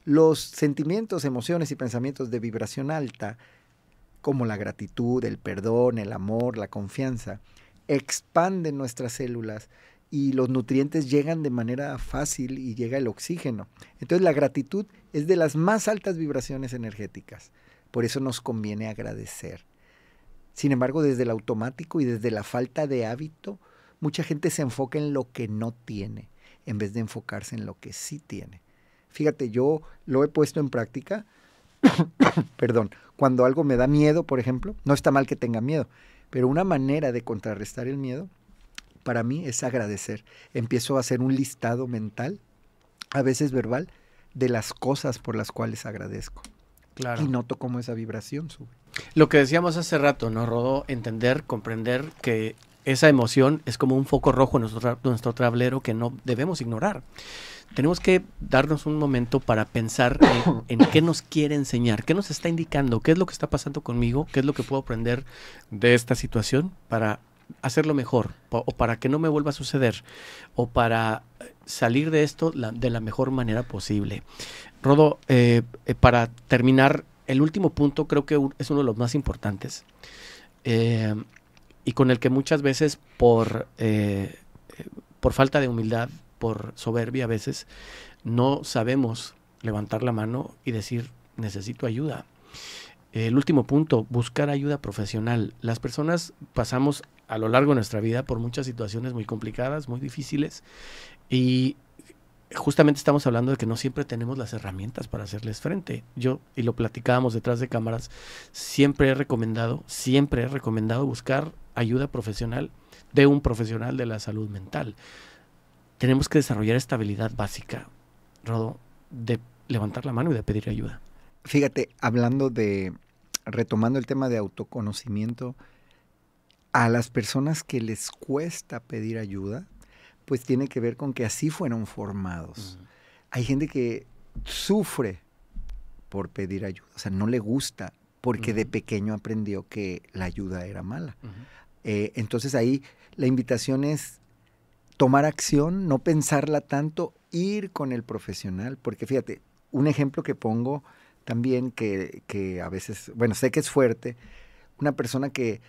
Los sentimientos, emociones y pensamientos de vibración alta como la gratitud, el perdón, el amor, la confianza, expanden nuestras células y los nutrientes llegan de manera fácil y llega el oxígeno. Entonces la gratitud es de las más altas vibraciones energéticas. Por eso nos conviene agradecer. Sin embargo, desde el automático y desde la falta de hábito, mucha gente se enfoca en lo que no tiene, en vez de enfocarse en lo que sí tiene. Fíjate, yo lo he puesto en práctica, [coughs] perdón, cuando algo me da miedo, por ejemplo, no está mal que tenga miedo, pero una manera de contrarrestar el miedo para mí es agradecer. Empiezo a hacer un listado mental, a veces verbal, de las cosas por las cuales agradezco. Claro. Y noto cómo esa vibración sube. Lo que decíamos hace rato, ¿no, Rodó? Entender, comprender que esa emoción es como un foco rojo en nuestro, nuestro tablero que no debemos ignorar. Tenemos que darnos un momento para pensar [coughs] en, qué nos quiere enseñar, qué nos está indicando, qué es lo que está pasando conmigo, qué es lo que puedo aprender de esta situación para hacerlo mejor o para que no me vuelva a suceder o para salir de esto de la mejor manera posible. Rodo, eh, eh, para terminar, el último punto creo que es uno de los más importantes. Eh, y con el que muchas veces por, eh, por falta de humildad, por soberbia a veces, no sabemos levantar la mano y decir necesito ayuda. El último punto, buscar ayuda profesional. Las personas pasamos a lo largo de nuestra vida por muchas situaciones muy complicadas, muy difíciles, y justamente estamos hablando de que no siempre tenemos las herramientas para hacerles frente. Yo, y lo platicábamos detrás de cámaras, siempre he recomendado, siempre he recomendado buscar ayuda profesional de un profesional de la salud mental. Tenemos que desarrollar esta habilidad básica, Rodo, de levantar la mano y de pedir ayuda. Fíjate, hablando de, retomando el tema de autoconocimiento, a las personas que les cuesta pedir ayuda, pues tiene que ver con que así fueron formados. Hay gente que sufre por pedir ayuda, o sea, no le gusta porque de pequeño aprendió que la ayuda era mala. Eh, entonces ahí la invitación es tomar acción, no pensarla tanto, ir con el profesional, porque fíjate, un ejemplo que pongo también que, a veces, bueno, sé que es fuerte, una persona que,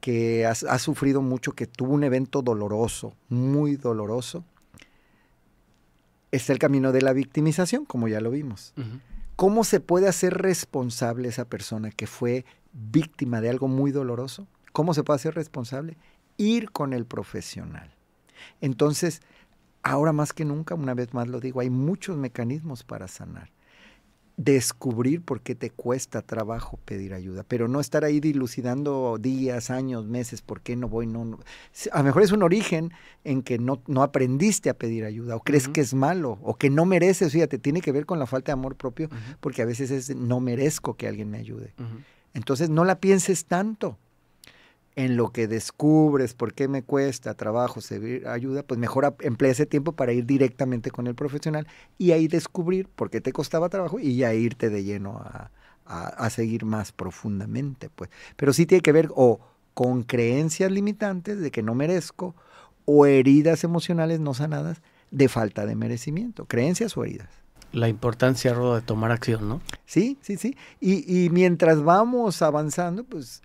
que ha, sufrido mucho, que tuvo un evento doloroso, muy doloroso, está el camino de la victimización, como ya lo vimos. ¿Cómo se puede hacer responsable esa persona que fue víctima de algo muy doloroso? ¿Cómo se puede ser responsable? Ir con el profesional. Entonces, ahora más que nunca, una vez más lo digo, hay muchos mecanismos para sanar. Descubrir por qué te cuesta trabajo pedir ayuda, pero no estar ahí dilucidando días, años, meses, por qué no voy, no. A lo mejor es un origen en que no, aprendiste a pedir ayuda, o crees que es malo, o que no mereces. Fíjate, tiene que ver con la falta de amor propio, porque a veces es no merezco que alguien me ayude. Entonces, no la pienses tanto en lo que descubres por qué me cuesta trabajo servir ayuda, pues mejor emplea ese tiempo para ir directamente con el profesional y ahí descubrir por qué te costaba trabajo y ya irte de lleno a, seguir más profundamente. Pues. Pero sí tiene que ver o con creencias limitantes de que no merezco o heridas emocionales no sanadas de falta de merecimiento, creencias o heridas la importancia, de tomar acción, ¿no? Sí, sí, sí. Y, y, mientras vamos avanzando, pues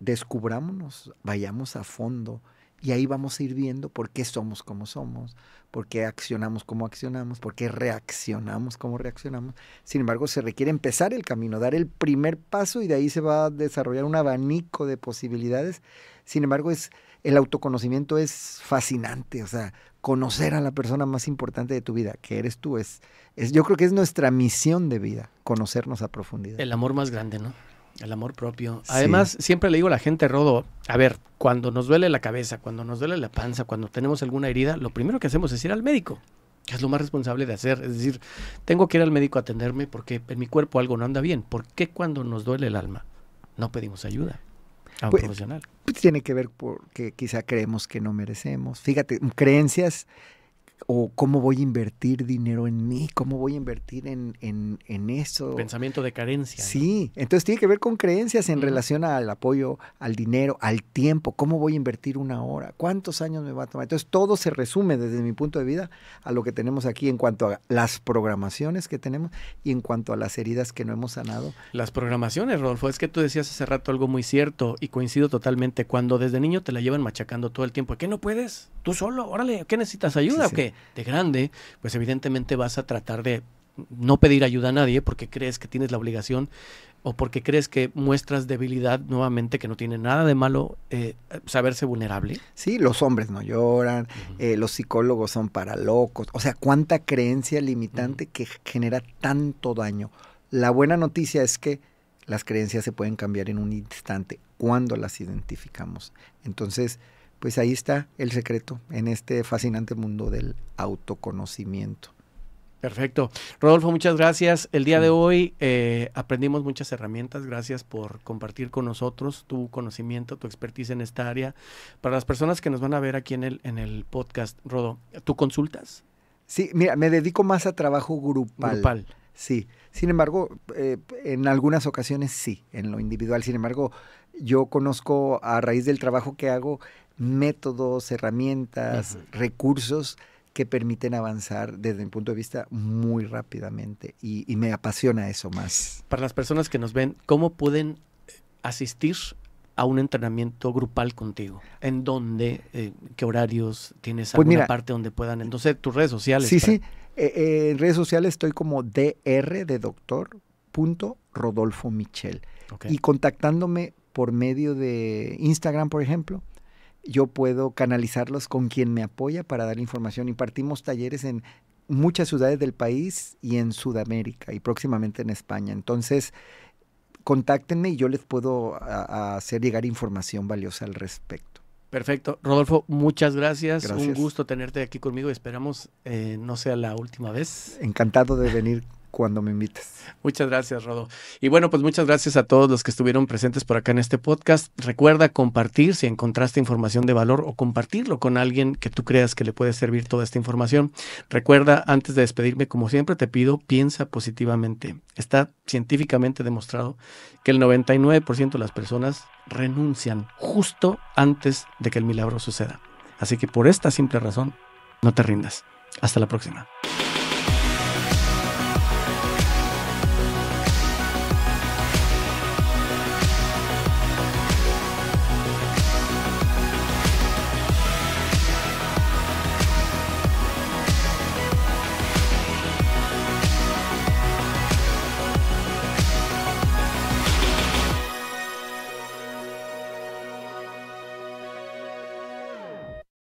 descubrámonos, vayamos a fondo y ahí vamos a ir viendo por qué somos como somos, por qué accionamos como accionamos, por qué reaccionamos como reaccionamos. Sin embargo, se requiere empezar el camino, dar el primer paso y de ahí se va a desarrollar un abanico de posibilidades. Sin embargo, es el autoconocimiento es fascinante, o sea, conocer a la persona más importante de tu vida, que eres tú, es, es yo creo que es nuestra misión de vida, conocernos a profundidad. El amor más grande, ¿no? El amor propio. Además, siempre le digo a la gente, Rodo, a ver, cuando nos duele la cabeza, cuando nos duele la panza, cuando tenemos alguna herida, lo primero que hacemos es ir al médico, es lo más responsable de hacer. Es decir, tengo que ir al médico a atenderme porque en mi cuerpo algo no anda bien. ¿Por qué cuando nos duele el alma no pedimos ayuda? A un pues, profesional. Pues, tiene que ver porque quizá creemos que no merecemos. Fíjate, creencias o cómo voy a invertir dinero en mí, cómo voy a invertir en, eso. Pensamiento de carencia. Sí, entonces tiene que ver con creencias en relación al apoyo, al dinero, al tiempo, cómo voy a invertir una hora, cuántos años me va a tomar. Entonces todo se resume desde mi punto de vida a lo que tenemos aquí en cuanto a las programaciones que tenemos y en cuanto a las heridas que no hemos sanado. Las programaciones, Rodolfo, es que tú decías hace rato algo muy cierto y coincido totalmente, cuando desde niño te la llevan machacando todo el tiempo, ¿qué no puedes? Tú solo, órale, ¿qué necesitas ayuda o qué? de, grande, pues evidentemente vas a tratar de no pedir ayuda a nadie porque crees que tienes la obligación o porque crees que muestras debilidad nuevamente, que no tiene nada de malo eh, saberse vulnerable. Sí, los hombres no lloran, eh, los psicólogos son para locos, o sea, cuánta creencia limitante que genera tanto daño. La buena noticia es que las creencias se pueden cambiar en un instante cuando las identificamos. Entonces, pues ahí está el secreto en este fascinante mundo del autoconocimiento. Perfecto. Rodolfo, muchas gracias. El día de hoy eh, aprendimos muchas herramientas. Gracias por compartir con nosotros tu conocimiento, tu expertise en esta área. Para las personas que nos van a ver aquí en el, en el podcast, Rodo, ¿tú consultas? Sí, mira, me dedico más a trabajo grupal. Grupal. Sí. Sin embargo, eh, en algunas ocasiones sí, en lo individual. Sin embargo, yo conozco a raíz del trabajo que hago métodos, herramientas, recursos que permiten avanzar desde mi punto de vista muy rápidamente y, me apasiona eso más. Para las personas que nos ven, ¿cómo pueden eh, asistir a un entrenamiento grupal contigo? ¿En dónde? Eh, ¿Qué horarios tienes? Pues ¿Alguna parte donde puedan? Entonces, tus redes sociales. Sí, sí. Eh, en redes sociales estoy como dr de doctor punto Rodolfo Michel. Y contactándome por medio de Instagram, por ejemplo, yo puedo canalizarlos con quien me apoya para dar información. Impartimos talleres en muchas ciudades del país y en Sudamérica y próximamente en España. Entonces, contáctenme y yo les puedo hacer llegar información valiosa al respecto. Perfecto. Rodolfo, muchas gracias. Un gusto tenerte aquí conmigo. Esperamos eh, no sea la última vez. Encantado de venir cuando me invites. Muchas gracias, Rodo. Y bueno, pues muchas gracias a todos los que estuvieron presentes por acá en este podcast. Recuerda compartir si encontraste información de valor o compartirlo con alguien que tú creas que le puede servir toda esta información. Recuerda, antes de despedirme, como siempre te pido, piensa positivamente. Está científicamente demostrado que el 99% de las personas renuncian justo antes de que el milagro suceda. Así que por esta simple razón, no te rindas. Hasta la próxima.